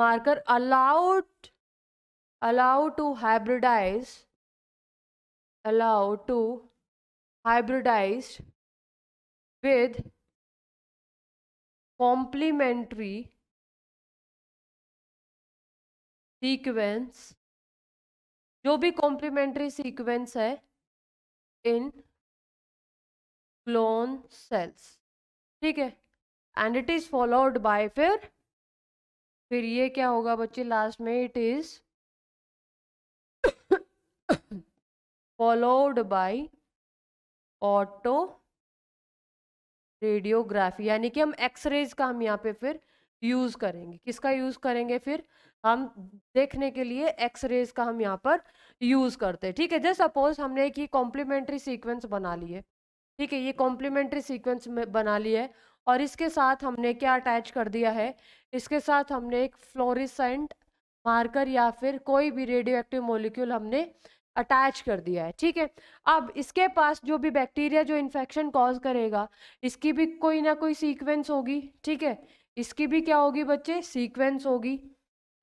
marker allowed allow to hybridize allow to hybridize with complementary sequence जो भी कॉम्प्लीमेंट्री सीक्वेंस है इन क्लोन सेल्स ठीक है and it is followed by फिर फिर ये क्या होगा बच्चे लास्ट में it is followed by auto radiography यानी कि हम एक्सरेज का हम यहाँ पे फिर यूज़ करेंगे किसका यूज़ करेंगे फिर हम देखने के लिए एक्सरेज का हम यहाँ पर यूज़ करते ठीक है जैसे सपोज हमने एक ये कॉम्प्लीमेंट्री सीक्वेंस बना ली है ठीक है ये कॉम्प्लीमेंट्री सीक्वेंस में बना ली है और इसके साथ हमने क्या अटैच कर दिया है इसके साथ हमने एक फ्लोरिसेंट मार्कर या फिर कोई भी रेडियो एक्टिव मोलिक्यूल हमने अटैच कर दिया है ठीक है अब इसके पास जो भी बैक्टीरिया जो इन्फेक्शन कॉज करेगा इसकी भी कोई ना कोई सीक्वेंस होगी ठीक है इसकी भी क्या होगी बच्चे सीक्वेंस होगी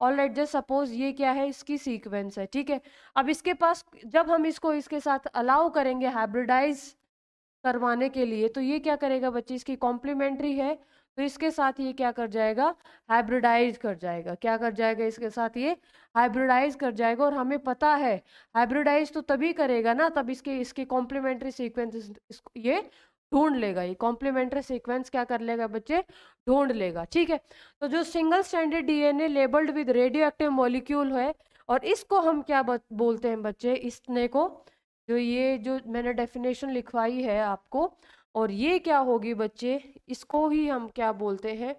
ऑल राइट जस्ट सपोज ये क्या है इसकी सीक्वेंस है ठीक है अब इसके पास जब हम इसको इसके साथ अलाउ करेंगे हाइब्रिडाइज करवाने के लिए तो ये क्या करेगा बच्चे इसकी कॉम्प्लीमेंट्री है तो इसके साथ ये क्या कर जाएगा हाइब्रिडाइज कर जाएगा क्या कर जाएगा इसके साथ ये हाइब्रिडाइज कर जाएगा और हमें पता है हाइब्रिडाइज तो तभी करेगा ना तब इसके इसके कॉम्प्लीमेंट्री सीक्वेंस ये ढूंढ लेगा ये कॉम्प्लीमेंट्री सीक्वेंस क्या कर लेगा बच्चे ढूंढ लेगा ठीक है तो जो single stranded DNA labelled with radio active molecule है और इसको हम क्या बोलते हैं बच्चे इसने को जो ये जो मैंने डेफिनेशन लिखवाई है आपको और ये क्या होगी बच्चे इसको ही हम क्या बोलते हैं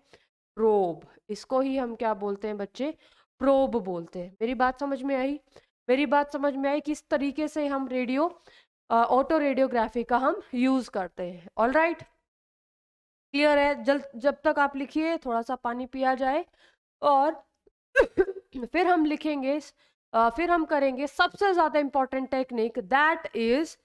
प्रोब इसको ही हम क्या बोलते हैं बच्चे प्रोब बोलते हैं मेरी बात समझ में आई मेरी बात समझ में आई किस तरीके से हम रेडियो ऑटो रेडियोग्राफी का हम यूज़ करते हैं ऑल राइट right? क्लियर है जल जब तक आप लिखिए थोड़ा सा पानी पिया जाए और *coughs* फिर हम लिखेंगे फिर हम करेंगे सबसे ज़्यादा इंपॉर्टेंट टेक्निक दैट इज़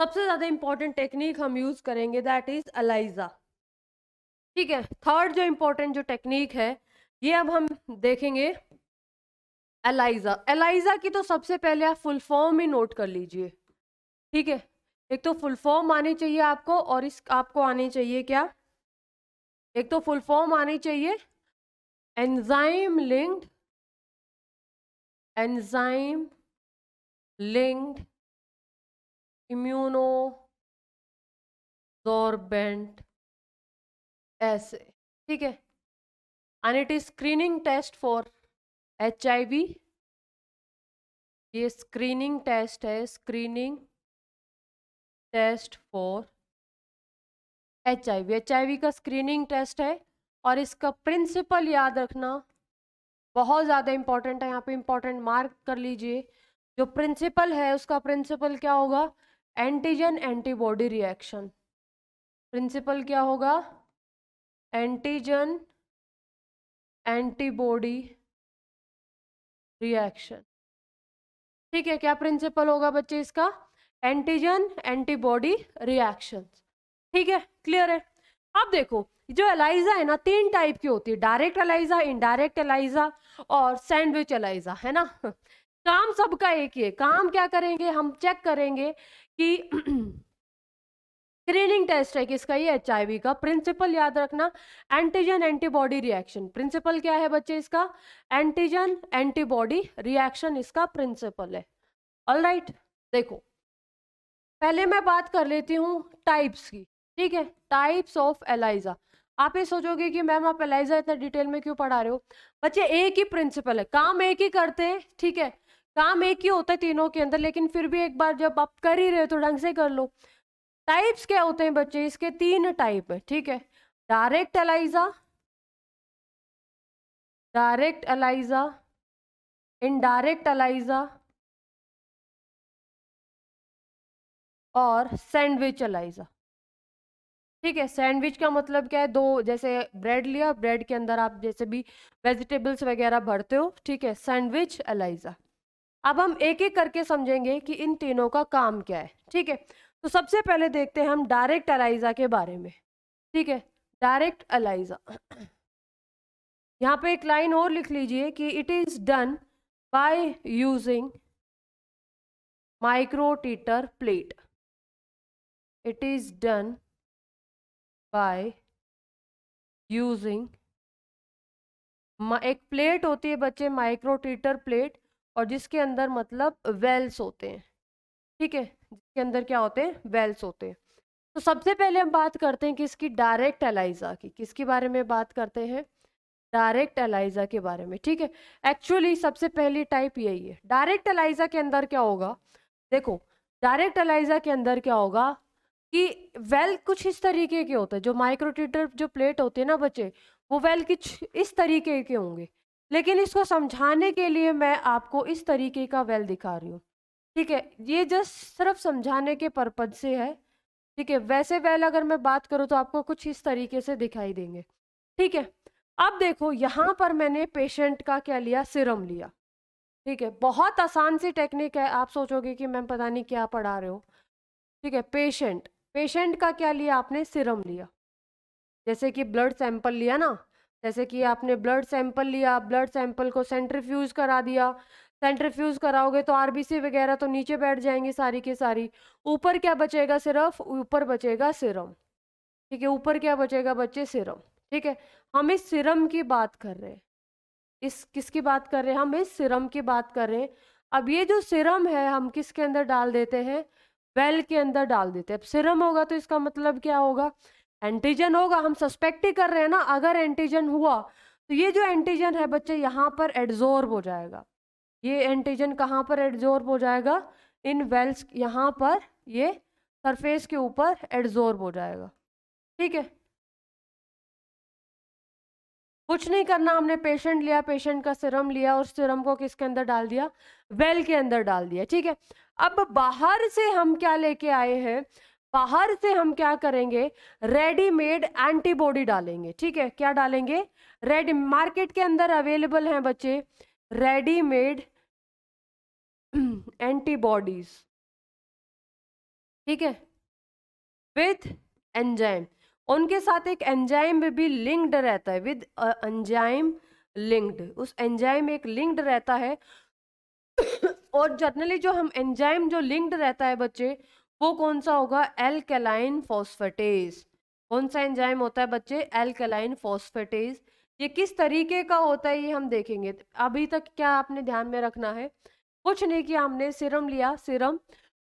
सबसे ज़्यादा इंपॉर्टेंट टेक्निक हम यूज़ करेंगे दैट इज़ अलाइजा ठीक है थर्ड जो इंपॉर्टेंट जो टेक्निक है ये अब हम देखेंगे एलाइजा एलाइजा की तो सबसे पहले आप फुल फॉर्म ही नोट कर लीजिए ठीक है एक तो फुल फॉर्म आनी चाहिए आपको और इस आपको आनी चाहिए क्या एक तो फुल फॉर्म आनी चाहिए enzyme linked enzyme linked immuno sorbent ऐसे ठीक है and it is screening test for H ये स्क्रीनिंग टेस्ट है screening test for H I V H I V का स्क्रीनिंग टेस्ट है और इसका प्रिंसिपल याद रखना बहुत ज़्यादा इम्पॉर्टेंट है यहाँ पे इम्पॉर्टेंट मार्क कर लीजिए जो प्रिंसिपल है उसका प्रिंसिपल क्या होगा एंटीजन एंटीबॉडी रिएक्शन प्रिंसिपल क्या होगा एंटीजन एंटीबॉडी रिएक्शन ठीक है क्या प्रिंसिपल होगा बच्चे इसका एंटीजन एंटीबॉडी रिएक्शन ठीक है क्लियर है अब देखो जो एलाइजा है ना तीन टाइप की होती है डायरेक्ट एलाइजा इनडायरेक्ट एलाइजा और सैंडविच एलाइजा है ना *laughs* काम सबका एक ही है काम क्या करेंगे हम चेक करेंगे कि *clears throat* स्क्रीनिंग टेस्ट है किसका ये एच का प्रिंसिपल याद रखना एंटीजन एंटीबॉडी रिएक्शन प्रिंसिपल क्या है बच्चे इसका एंटीजन एंटीबॉडी रिएक्शन इसका प्रिंसिपल है ऑल right, देखो पहले मैं बात कर लेती हूँ टाइप्स की ठीक है टाइप्स ऑफ एलाइजा आप ये सोचोगे कि मैम आप एलाइजा इतना डिटेल में क्यों पढ़ा रहे हो बच्चे एक ही प्रिंसिपल है काम एक ही करते हैं ठीक है काम एक ही होता है तीनों के अंदर लेकिन फिर भी एक बार जब आप कर ही रहे हो तो ढंग से कर लो टाइप्स क्या होते हैं बच्चे इसके तीन टाइप है ठीक है direct ELISA direct ELISA indirect ELISA और सैंडविच एलाइजा ठीक है सैंडविच का मतलब क्या है दो जैसे ब्रेड लिया ब्रेड के अंदर आप जैसे भी वेजिटेबल्स वगैरह भरते हो ठीक है सैंडविच एलाइजा अब हम एक एक करके समझेंगे कि इन तीनों का काम क्या है ठीक है तो सबसे पहले देखते हैं हम डायरेक्ट अलाइजा के बारे में ठीक है डायरेक्ट अलाइजा यहाँ पे एक लाइन और लिख लीजिए कि it is done by using microtiter plate it is done by using एक प्लेट होती है बच्चे माइक्रोटीटर प्लेट और जिसके अंदर मतलब वेल्स होते हैं ठीक है जिसके अंदर क्या होते हैं वेल्स होते हैं तो सबसे पहले हम बात करते हैं कि इसकी डायरेक्ट एलाइजा की किसके बारे में बात करते हैं डायरेक्ट एलाइजा के बारे में ठीक है एक्चुअली सबसे पहली टाइप यही है डायरेक्ट एलाइजा के अंदर क्या होगा देखो डायरेक्ट एलाइजा के अंदर क्या होगा कि वेल कुछ इस तरीके के होते हैं जो माइक्रोटीटर जो प्लेट होते हैं ना बच्चे वो वेल कुछ इस तरीके के होंगे लेकिन इसको समझाने के लिए मैं आपको इस तरीके का वेल दिखा रही हूँ ठीक है ये जस्ट सिर्फ समझाने के पर्पज से है ठीक है वैसे वेल अगर मैं बात करूँ तो आपको कुछ इस तरीके से दिखाई देंगे ठीक है अब देखो यहाँ पर मैंने पेशेंट का क्या लिया सिरम लिया ठीक है बहुत आसान सी टेक्निक है आप सोचोगे कि मैम पता नहीं क्या पढ़ा रहे हो ठीक है पेशेंट पेशेंट का क्या लिया आपने सिरम लिया जैसे कि ब्लड सैंपल लिया ना जैसे कि आपने ब्लड सैंपल लिया ब्लड सैंपल को सेंट्रीफ्यूज करा दिया सेंट्रीफ्यूज कराओगे तो आरबीसी वगैरह तो नीचे बैठ जाएंगी सारी की सारी ऊपर क्या बचेगा सिर्फ ऊपर बचेगा सिरम ठीक है ऊपर क्या बचेगा बच्चे सिरम ठीक है हम इस सिरम की बात कर रहे हैं इस किसकी बात कर रहे हैं हम इस सिरम की बात कर रहे हैं अब ये जो सिरम है हम किसके अंदर डाल देते हैं वेल के अंदर डाल देते हैं अब सिरम होगा तो इसका मतलब क्या होगा एंटीजन होगा हम सस्पेक्ट ही कर रहे हैं ना अगर एंटीजन हुआ तो ये जो एंटीजन है बच्चे यहाँ पर एड्जॉर्ब हो जाएगा ये एंटीजन कहाँ पर एड्जॉर्ब हो जाएगा इन वेल्स यहाँ पर ये सरफेस के ऊपर एड्जॉर्ब हो जाएगा ठीक है कुछ नहीं करना हमने पेशेंट लिया पेशेंट का सिरम लिया और सिरम को किसके अंदर डाल दिया वेल के अंदर डाल दिया ठीक है अब बाहर से हम क्या लेके आए हैं बाहर से हम क्या करेंगे रेडीमेड एंटीबॉडी डालेंगे ठीक है क्या डालेंगे रेडी मार्केट के अंदर अवेलेबल हैं बच्चे रेडीमेड एंटीबॉडीज ठीक है विद एंजाइम उनके साथ एक एंजाइम भी लिंक्ड रहता है विद एंजाइम लिंक्ड उस एंजाइम एक लिंक्ड रहता है और जनरली जो हम एंजाइम जो लिंक्ड रहता है बच्चे वो कौन सा होगा एल्केलाइन फॉस्फेटेज कौन सा एंजाइम होता है बच्चे एल्केलाइन फॉस्फेटेज ये किस तरीके का होता है ये हम देखेंगे अभी तक क्या आपने ध्यान में रखना है कुछ नहीं किया हमने सिरम लिया serum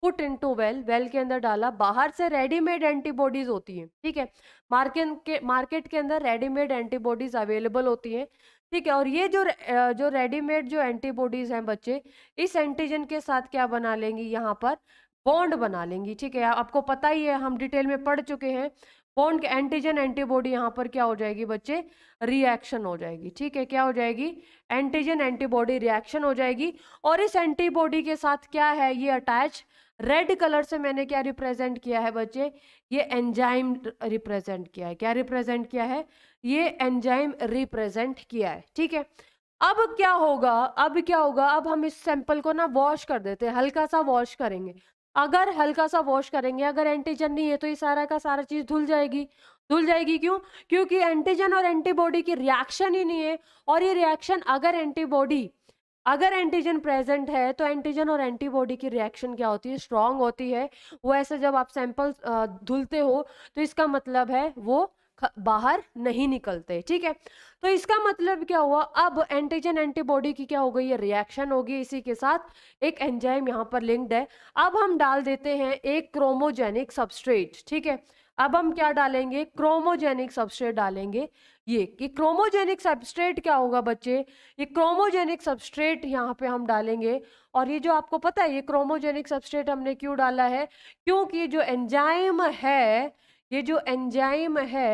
put into well well के अंदर डाला बाहर से रेडीमेड एंटीबॉडीज होती हैं ठीक है मार्केट के मार्केट के अंदर रेडीमेड एंटीबॉडीज अवेलेबल होती हैं ठीक है और ये जो जो रेडीमेड जो एंटीबॉडीज हैं बच्चे इस एंटीजन के साथ क्या बना लेंगी यहाँ पर बॉन्ड बना लेंगी ठीक है आपको पता ही है हम डिटेल में पढ़ चुके हैं बॉन्ड एंटीजन एंटीबॉडी यहाँ पर क्या हो जाएगी बच्चे रिएक्शन हो जाएगी ठीक है क्या हो जाएगी एंटीजन एंटीबॉडी रिएक्शन हो जाएगी और इस एंटीबॉडी के साथ क्या है ये अटैच रेड कलर से मैंने क्या रिप्रेजेंट किया है बच्चे ये एंजाइम रिप्रेजेंट किया है क्या रिप्रेजेंट किया है ये एंजाइम रिप्रेजेंट किया है ठीक है अब क्या होगा अब क्या होगा अब हम इस सैंपल को ना वॉश कर देते हैं हल्का सा वॉश करेंगे अगर हल्का सा वॉश करेंगे अगर एंटीजन नहीं है तो ये सारा का सारा चीज़ धुल जाएगी धुल जाएगी क्यों क्योंकि एंटीजन और एंटीबॉडी की रिएक्शन ही नहीं है और ये रिएक्शन अगर एंटीबॉडी अगर एंटीजन प्रेजेंट है तो एंटीजन और एंटीबॉडी की रिएक्शन क्या होती है स्ट्रांग होती है वो ऐसे जब आप सैंपल्स धुलते हो तो इसका मतलब है वो बाहर नहीं निकलते ठीक है तो इसका मतलब क्या हुआ अब एंटीजन एंटीबॉडी की क्या हो गई है रिएक्शन होगी इसी के साथ एक एंजाइम यहाँ पर लिंक्ड है अब हम डाल देते हैं एक क्रोमोजेनिक सबस्ट्रेट ठीक है अब हम क्या डालेंगे क्रोमोजेनिक सबस्ट्रेट डालेंगे ये कि क्रोमोजेनिक सबस्ट्रेट क्या होगा बच्चे ये क्रोमोजेनिक सबस्ट्रेट यहाँ पे हम डालेंगे और ये जो आपको पता है ये क्रोमोजेनिक सबस्ट्रेट हमने क्यों डाला है क्योंकि जो एंजाइम है ये जो एंजाइम है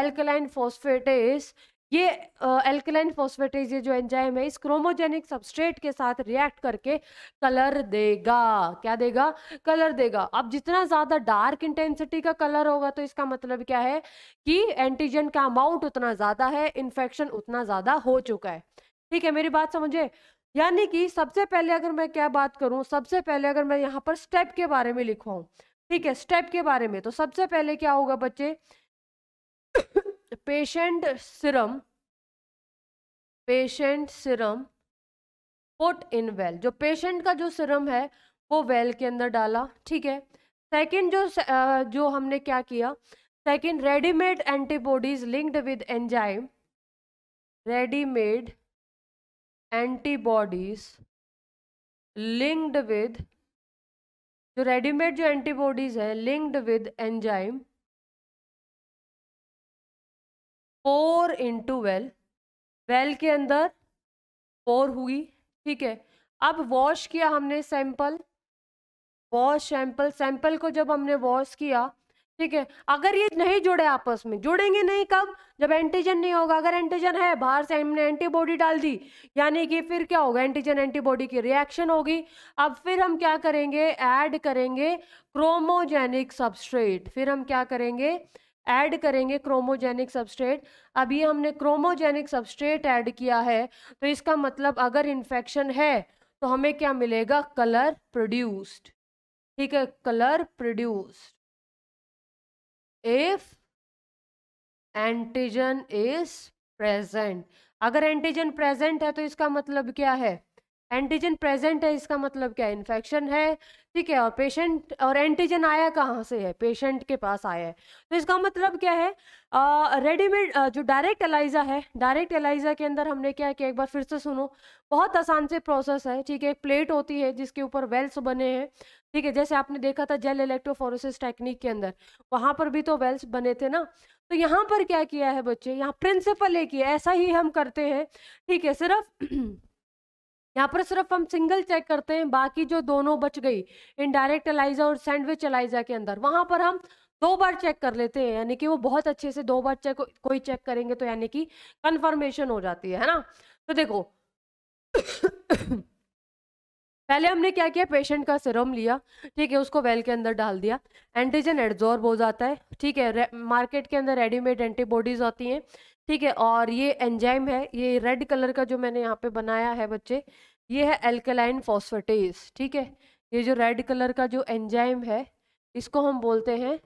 एल्कलाइन फोस्फेटेस ये एल्कलाइन फॉस्फेटेज ये जो एंजाइम है इस क्रोमोजेनिक सबस्ट्रेट के साथ रिएक्ट करके कलर देगा क्या देगा कलर देगा अब जितना ज़्यादा डार्क इंटेंसिटी का कलर होगा तो इसका मतलब क्या है कि एंटीजन का अमाउंट उतना ज़्यादा है इन्फेक्शन उतना ज़्यादा हो चुका है ठीक है मेरी बात समझे यानी कि सबसे पहले अगर मैं क्या बात करूँ सबसे पहले अगर मैं यहाँ पर स्टेप के बारे में लिखवाऊँ ठीक है स्टेप के बारे में तो सबसे पहले क्या होगा बच्चे patient serum patient serum put in well जो पेशेंट का जो सिरम है वो वेल के अंदर डाला ठीक है सेकंड जो जो हमने क्या किया second readymade antibodies linked with enzyme readymade antibodies linked with जो रेडीमेड जो एंटीबॉडीज़ हैं linked with enzyme pour into well well के अंदर फोर हुई ठीक है अब वॉश किया हमने सैंपल वॉश सैंपल सैंपल को जब हमने वॉश किया ठीक है अगर ये नहीं जुड़े आपस में जुड़ेंगे नहीं कब जब एंटीजन नहीं होगा अगर एंटीजन है बाहर से हमने एंटीबॉडी डाल दी यानी कि फिर क्या होगा एंटीजन एंटीबॉडी की रिएक्शन होगी अब फिर हम क्या करेंगे ऐड करेंगे क्रोमोजेनिक सबस्ट्रेट फिर हम क्या करेंगे ऐड करेंगे क्रोमोजेनिक सबस्ट्रेट अब ये हमने क्रोमोजेनिक सबस्ट्रेट ऐड किया है तो इसका मतलब अगर इन्फेक्शन है तो हमें क्या मिलेगा कलर प्रोड्यूस्ड ठीक है colour produced if antigen is present अगर एंटीजन प्रेजेंट है तो इसका मतलब क्या है एंटीजन प्रेजेंट है इसका मतलब क्या इन्फेक्शन है ठीक है और पेशेंट और एंटीजन आया कहाँ से है पेशेंट के पास आया है तो इसका मतलब क्या है रेडीमेड जो डायरेक्ट एलाइजा है डायरेक्ट एलाइजा के अंदर हमने क्या किया एक बार फिर से सुनो बहुत आसान से प्रोसेस है ठीक है एक प्लेट होती है जिसके ऊपर वेल्स बने हैं ठीक है जैसे आपने देखा था जेल इलेक्ट्रोफोरोसिस टेक्निक के अंदर वहाँ पर भी तो वेल्स बने थे ना तो यहाँ पर क्या किया है बच्चे यहाँ प्रिंसिपल एक ही ऐसा ही हम करते हैं ठीक है सिर्फ *clears throat* यहाँ पर सिर्फ हम सिंगल चेक करते हैं बाकी जो दोनों बच गई इनडायरेक्ट एलाइजा और सैंडविच एलाइजा के अंदर वहां पर हम दो बार चेक कर लेते हैं यानी कि वो बहुत अच्छे से दो बार चेक कोई चेक करेंगे तो यानी कि कंफर्मेशन हो जाती है, है ना तो देखो पहले हमने क्या किया पेशेंट का सिरम लिया ठीक है उसको वेल के अंदर डाल दिया एंटीजन एड्जॉर्ब हो जाता है ठीक है मार्केट के अंदर रेडीमेड एंटीबॉडीज होती हैं ठीक है और ये एंजाइम है ये रेड कलर का जो मैंने यहाँ पे बनाया है बच्चे ये है एल्केलाइन फॉस्फेटेज ठीक है ये जो रेड कलर का जो एंजाइम है इसको हम बोलते हैं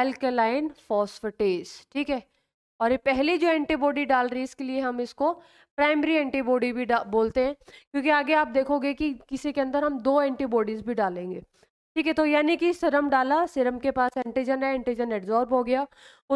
एल्केलाइन फॉस्फेटेज ठीक है और ये पहली जो एंटीबॉडी डाल रही है इसके लिए हम इसको प्राइमरी एंटीबॉडी भी बोलते हैं क्योंकि आगे आप देखोगे कि किसी के अंदर हम दो एंटीबॉडीज़ भी डालेंगे ठीक है तो यानी कि सिरम डाला सिरम के पास एंटीजन है एंटीजन एड्जॉर्ब हो गया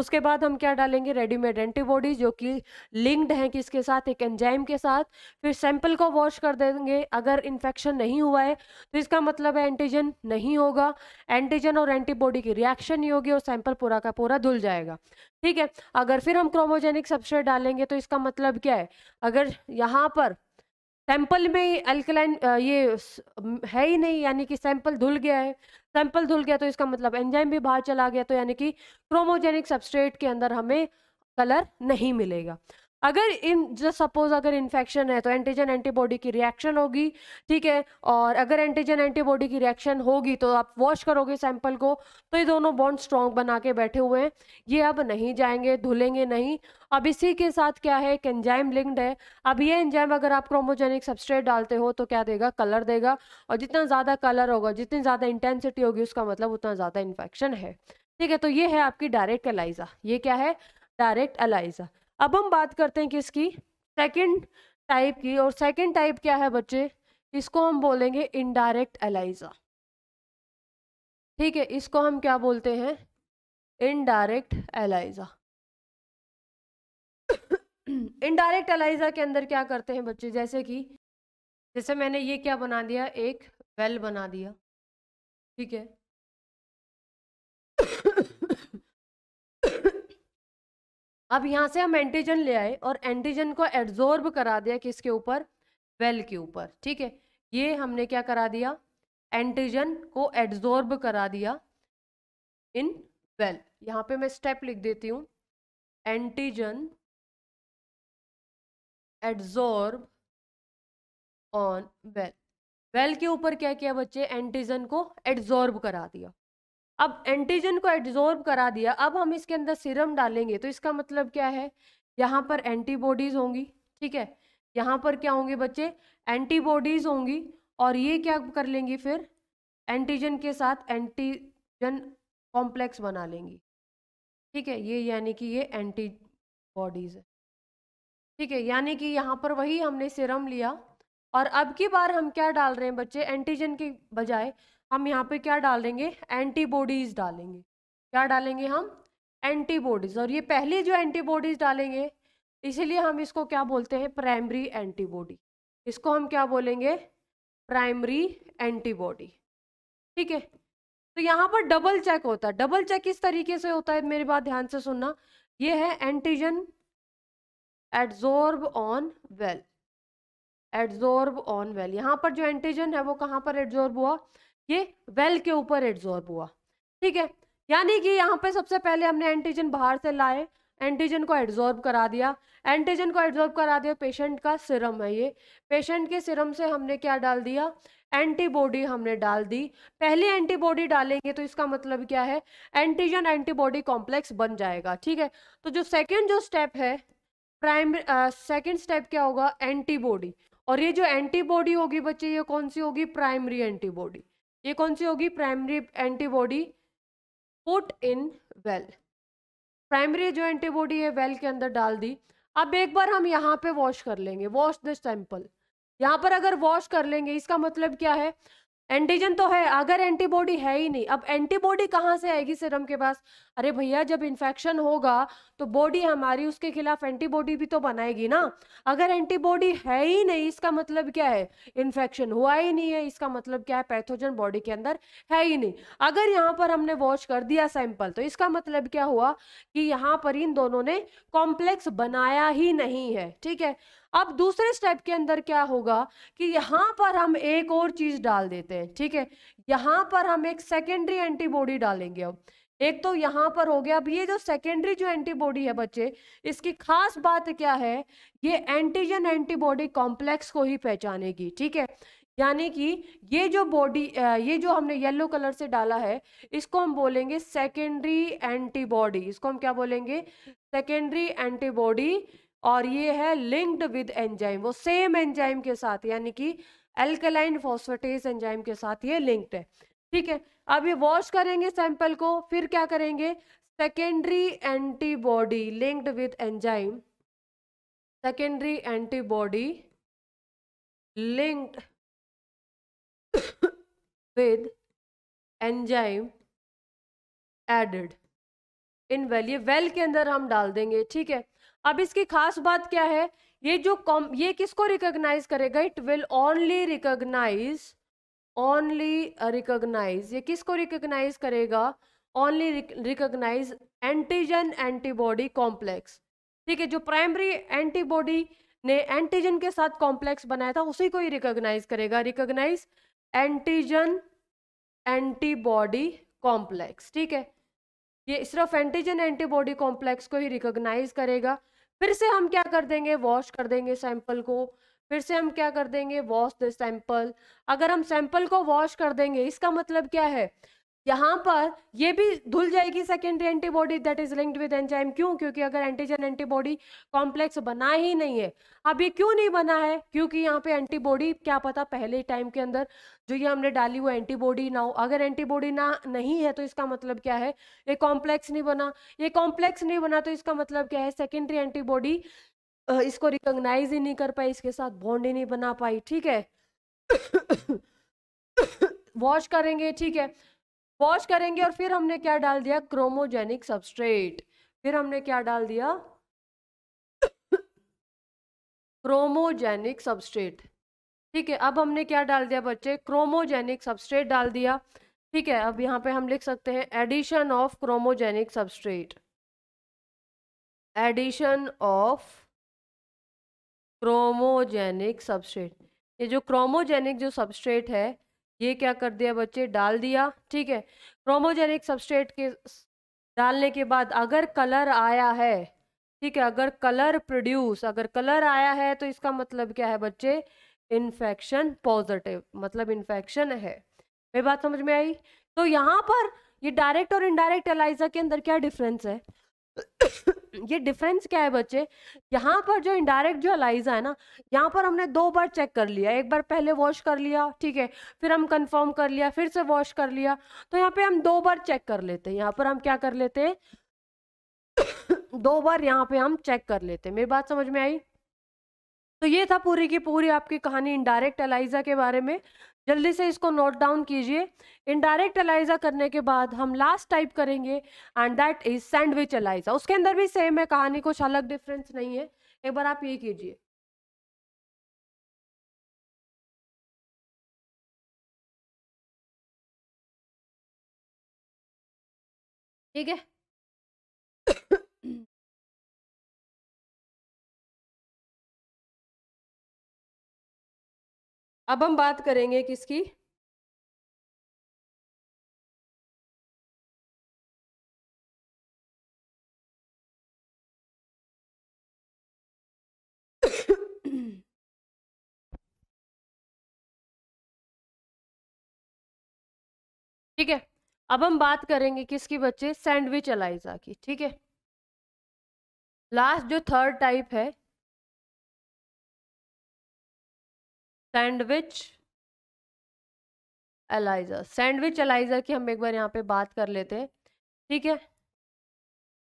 उसके बाद हम क्या डालेंगे रेडीमेड एंटीबॉडी जो कि लिंक्ड हैं किसके साथ एक एंजाइम के साथ फिर सैंपल को वॉश कर देंगे अगर इन्फेक्शन नहीं हुआ है तो इसका मतलब है एंटीजन नहीं होगा एंटीजन और एंटीबॉडी की रिएक्शन नहीं होगी और सैंपल पूरा का पूरा धुल जाएगा ठीक है अगर फिर हम क्रोमोजेनिक सबसे डालेंगे तो इसका मतलब क्या है अगर यहाँ पर सैंपल में अल्कलाइन ये है ही नहीं यानी कि सैंपल धुल गया है सैंपल धुल गया तो इसका मतलब एंजाइम भी बाहर चला गया तो यानी कि क्रोमोजेनिक सबस्ट्रेट के अंदर हमें कलर नहीं मिलेगा अगर इन जस्ट सपोज अगर इन्फेक्शन है तो एंटीजन एंटीबॉडी की रिएक्शन होगी ठीक है और अगर एंटीजन एंटीबॉडी की रिएक्शन होगी तो आप वॉश करोगे सैंपल को तो ये दोनों बॉन्ड स्ट्रॉन्ग बना के बैठे हुए हैं ये अब नहीं जाएंगे धुलेंगे नहीं अब इसी के साथ क्या है एक एंजाइम लिंक्ड है अब ये एंजाइम अगर आप क्रोमोजेनिक सबस्ट्रेट डालते हो तो क्या देगा कलर देगा और जितना ज़्यादा कलर होगा जितनी ज़्यादा इंटेंसिटी होगी उसका मतलब उतना ज़्यादा इन्फेक्शन है ठीक है तो ये है आपकी डायरेक्ट एलाइजा ये क्या है डायरेक्ट एलाइजा अब हम बात करते हैं किसकी सेकंड टाइप की और सेकंड टाइप क्या है बच्चे इसको हम बोलेंगे इनडायरेक्ट एलाइजा ठीक है इसको हम क्या बोलते हैं इनडायरेक्ट एलाइजा इनडायरेक्ट एलाइजा के अंदर क्या करते हैं बच्चे जैसे कि जैसे मैंने ये क्या बना दिया एक वेल बना दिया ठीक है अब यहाँ से हम एंटीजन ले आए और एंटीजन को एड्जॉर्ब करा दिया किसके ऊपर वेल के ऊपर ठीक है ये हमने क्या करा दिया एंटीजन को एड्जॉर्ब करा दिया इन वेल यहाँ पे मैं स्टेप लिख देती हूँ antigen adsorb on well well के ऊपर क्या किया बच्चे एंटीजन को एड्जॉर्ब करा दिया अब एंटीजन को एड्जॉर्ब करा दिया अब हम इसके अंदर सीरम डालेंगे तो इसका मतलब क्या है यहाँ पर एंटीबॉडीज होंगी ठीक है यहाँ पर क्या होंगे बच्चे एंटीबॉडीज होंगी और ये क्या कर लेंगी फिर एंटीजन के साथ एंटीजन कॉम्प्लेक्स बना लेंगी ठीक है ये यानी कि ये एंटीबॉडीज है ठीक है यानी कि यहाँ पर वही हमने सीरम लिया और अब की बार हम क्या डाल रहे हैं बच्चे एंटीजन के बजाय हम यहाँ पे क्या डाल देंगे एंटीबॉडीज डालेंगे क्या डालेंगे हम एंटीबॉडीज और ये पहली जो एंटीबॉडीज डालेंगे इसीलिए हम इसको क्या बोलते हैं प्राइमरी एंटीबॉडी इसको हम क्या बोलेंगे प्राइमरी एंटीबॉडी ठीक है तो यहाँ पर डबल चेक होता है डबल चेक किस तरीके से होता है मेरी बात ध्यान से सुनना ये है antigen adsorb on well adsorb on well यहाँ पर जो एंटीजन है वो कहाँ पर एड्जोर्ब हुआ ये वेल के ऊपर एड्जॉर्ब हुआ ठीक है यानी कि यहाँ पे सबसे पहले हमने एंटीजन बाहर से लाए एंटीजन को एड्जॉर्ब करा दिया एंटीजन को एड्जॉर्ब करा दिया पेशेंट का सिरम है ये पेशेंट के सिरम से हमने क्या डाल दिया एंटीबॉडी हमने डाल दी पहले एंटीबॉडी डालेंगे तो इसका मतलब क्या है एंटीजन एंटीबॉडी कॉम्प्लेक्स बन जाएगा ठीक है तो जो सेकेंड जो स्टेप है प्राइमरी सेकेंड स्टेप क्या होगा एंटीबॉडी और ये जो एंटीबॉडी होगी बच्चे ये कौन सी होगी प्राइमरी एंटीबॉडी ये कौन सी होगी primary antibody put in well primary जो एंटीबॉडी है वेल के अंदर डाल दी अब एक बार हम यहाँ पे वॉश कर लेंगे वॉश द सैंपल यहाँ पर अगर वॉश कर लेंगे इसका मतलब क्या है एंटीजन तो है अगर एंटीबॉडी है ही नहीं अब एंटीबॉडी कहाँ से आएगी सिरम के पास अरे भैया जब इन्फेक्शन होगा तो बॉडी हमारी उसके खिलाफ एंटीबॉडी भी तो बनाएगी ना अगर एंटीबॉडी है ही नहीं इसका मतलब क्या है इन्फेक्शन हुआ ही नहीं है इसका मतलब क्या है पैथोजन बॉडी के अंदर है ही नहीं अगर यहाँ पर हमने वॉश कर दिया सैंपल तो इसका मतलब क्या हुआ कि यहाँ पर इन दोनों ने कॉम्प्लेक्स बनाया ही नहीं है ठीक है अब दूसरे स्टेप के अंदर क्या होगा कि यहाँ पर हम एक और चीज़ डाल देते हैं ठीक है यहाँ पर हम एक सेकेंडरी एंटीबॉडी डालेंगे अब एक तो यहाँ पर हो गया अब ये जो सेकेंडरी जो एंटीबॉडी है बच्चे इसकी खास बात क्या है ये एंटीजन एंटीबॉडी कॉम्प्लेक्स को ही पहचानेगी ठीक है यानी कि ये जो बॉडी ये जो हमने येलो कलर से डाला है इसको हम बोलेंगे सेकेंडरी एंटीबॉडी इसको हम क्या बोलेंगे सेकेंडरी एंटीबॉडी और ये है लिंक्ड विद एंजाइम वो सेम एंजाइम के साथ यानी कि एल्कलाइन फॉस्फेटेज एंजाइम के साथ ये लिंक्ड है ठीक है अब ये वॉश करेंगे सैंपल को फिर क्या करेंगे secondary antibody linked with enzyme secondary antibody linked with enzyme added in well ये वेल के अंदर हम डाल देंगे ठीक है अब इसकी खास बात क्या है ये जो कॉम ये किसको रिकॉग्नाइज करेगा it will only recognise only recognise uh, ये किसको रिकोगनाइज करेगा only recognise antigen antibody complex ठीक है जो प्राइमरी एंटीबॉडी ने एंटीजन के साथ कॉम्प्लेक्स बनाया था उसी को ही रिकोगनाइज करेगा रिकोगनाइज एंटीजन एंटीबॉडी कॉम्प्लेक्स ठीक है ये सिर्फ एंटीजन एंटीबॉडी कॉम्प्लेक्स को ही रिकोगनाइज करेगा फिर से हम क्या कर देंगे वॉश कर देंगे सैंपल को फिर से हम क्या कर देंगे वॉश द सैंपल अगर हम सैंपल को वॉश कर देंगे इसका मतलब क्या है यहाँ पर ये भी धुल जाएगी secondary antibody that is linked with enzyme क्यों क्योंकि अगर एंटीजन एंटीबॉडी कॉम्प्लेक्स बना ही नहीं है अब ये क्यों नहीं बना है क्योंकि यहाँ पे एंटीबॉडी क्या पता पहले टाइम के अंदर जो ये हमने डाली वो एंटीबॉडी ना हो अगर एंटीबॉडी ना नहीं है तो इसका मतलब क्या है ये कॉम्प्लेक्स नहीं बना ये कॉम्प्लेक्स नहीं बना तो इसका मतलब क्या है सेकेंडरी एंटीबॉडी इसको रिकॉग्नाइज ही नहीं कर पाई इसके साथ बॉन्ड ही नहीं बना पाई ठीक है वॉश करेंगे ठीक है वॉश करेंगे और फिर हमने क्या डाल दिया क्रोमोजेनिक सबस्ट्रेट फिर हमने क्या डाल दिया क्रोमोजेनिक सबस्ट्रेट ठीक है अब हमने क्या डाल दिया बच्चे क्रोमोजेनिक सबस्ट्रेट डाल दिया ठीक है अब यहाँ पे हम लिख सकते हैं addition of chromogenic substrate addition of chromogenic substrate ये जो क्रोमोजेनिक जो सबस्ट्रेट है ये क्या कर दिया बच्चे डाल दिया ठीक है क्रोमोजेनिक सबस्ट्रेट के डालने के बाद अगर कलर आया है ठीक है अगर कलर प्रोड्यूस अगर कलर आया है तो इसका मतलब क्या है बच्चे इन्फेक्शन पॉजिटिव मतलब इन्फेक्शन है मेरी बात समझ में आई तो यहाँ पर ये डायरेक्ट और इनडायरेक्ट एलाइजा के अंदर क्या डिफरेंस है *laughs* ये डिफरेंस क्या है बच्चे यहाँ पर जो इनडायरेक्ट जो अलाइजा है ना यहाँ पर हमने दो बार चेक कर लिया एक बार पहले वॉश कर लिया ठीक है फिर हम कंफर्म कर लिया फिर से वॉश कर लिया तो यहाँ पे हम दो बार चेक कर लेते हैं यहाँ पर हम क्या कर लेते हैं *coughs* दो बार यहाँ पे हम चेक कर लेते हैं मेरी बात समझ में आई तो ये था पूरी की पूरी आपकी कहानी इनडायरेक्ट अलाइजा के बारे में जल्दी से इसको नोट डाउन कीजिए इनडायरेक्ट एलाइजा करने के बाद हम लास्ट टाइप करेंगे and that is sandwich ELISA उसके अंदर भी सेम है कहानी कुछ अलग डिफरेंस नहीं है एक बार आप ये कीजिए ठीक है अब हम बात करेंगे किसकी ठीक है अब हम बात करेंगे किसकी बच्चे सैंडविच अलाइजा की ठीक है लास्ट जो थर्ड टाइप है सैंडविच एलाइजर सैंडविच एलाइजर की हम एक बार यहाँ पे बात कर लेते हैं ठीक है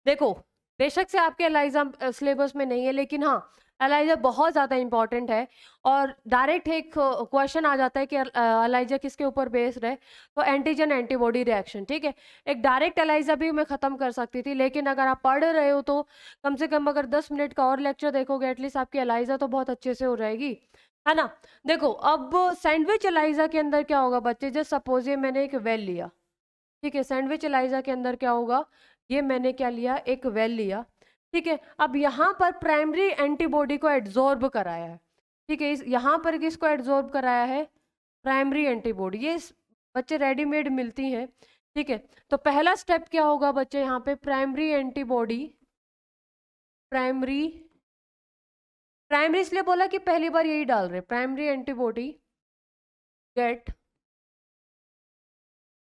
देखो बेशक से आपके एलाइजा सिलेबस में नहीं है लेकिन हाँ एलाइजा बहुत ज़्यादा इंपॉर्टेंट है और डायरेक्ट एक क्वेश्चन आ जाता है कि एलाइजा किसके ऊपर बेस्ड है तो एंटीजन एंटीबॉडी रिएक्शन ठीक है एक डायरेक्ट एलाइजा भी मैं ख़त्म कर सकती थी लेकिन अगर आप पढ़ रहे हो तो कम से कम अगर दस मिनट का और लेक्चर देखोगे एटलीस्ट आपकी एलाइजा तो बहुत अच्छे से हो जाएगी है ना देखो अब सैंडविच एलाइजा के अंदर क्या होगा बच्चे जब सपोज ये मैंने एक वेल लिया ठीक है सैंडविच एलाइजा के अंदर क्या होगा ये मैंने क्या लिया एक वेल लिया ठीक है अब यहाँ पर प्राइमरी एंटीबॉडी को एड्जॉर्ब कराया है ठीक है इस यहाँ पर किसको एड्जॉर्ब कराया है प्राइमरी एंटीबॉडी ये बच्चे रेडीमेड मिलती हैं ठीक है तो पहला स्टेप क्या होगा बच्चे यहाँ पे प्राइमरी एंटीबॉडी प्राइमरी प्राइमरी इसलिए बोला कि पहली बार यही डाल रहे primary antibody get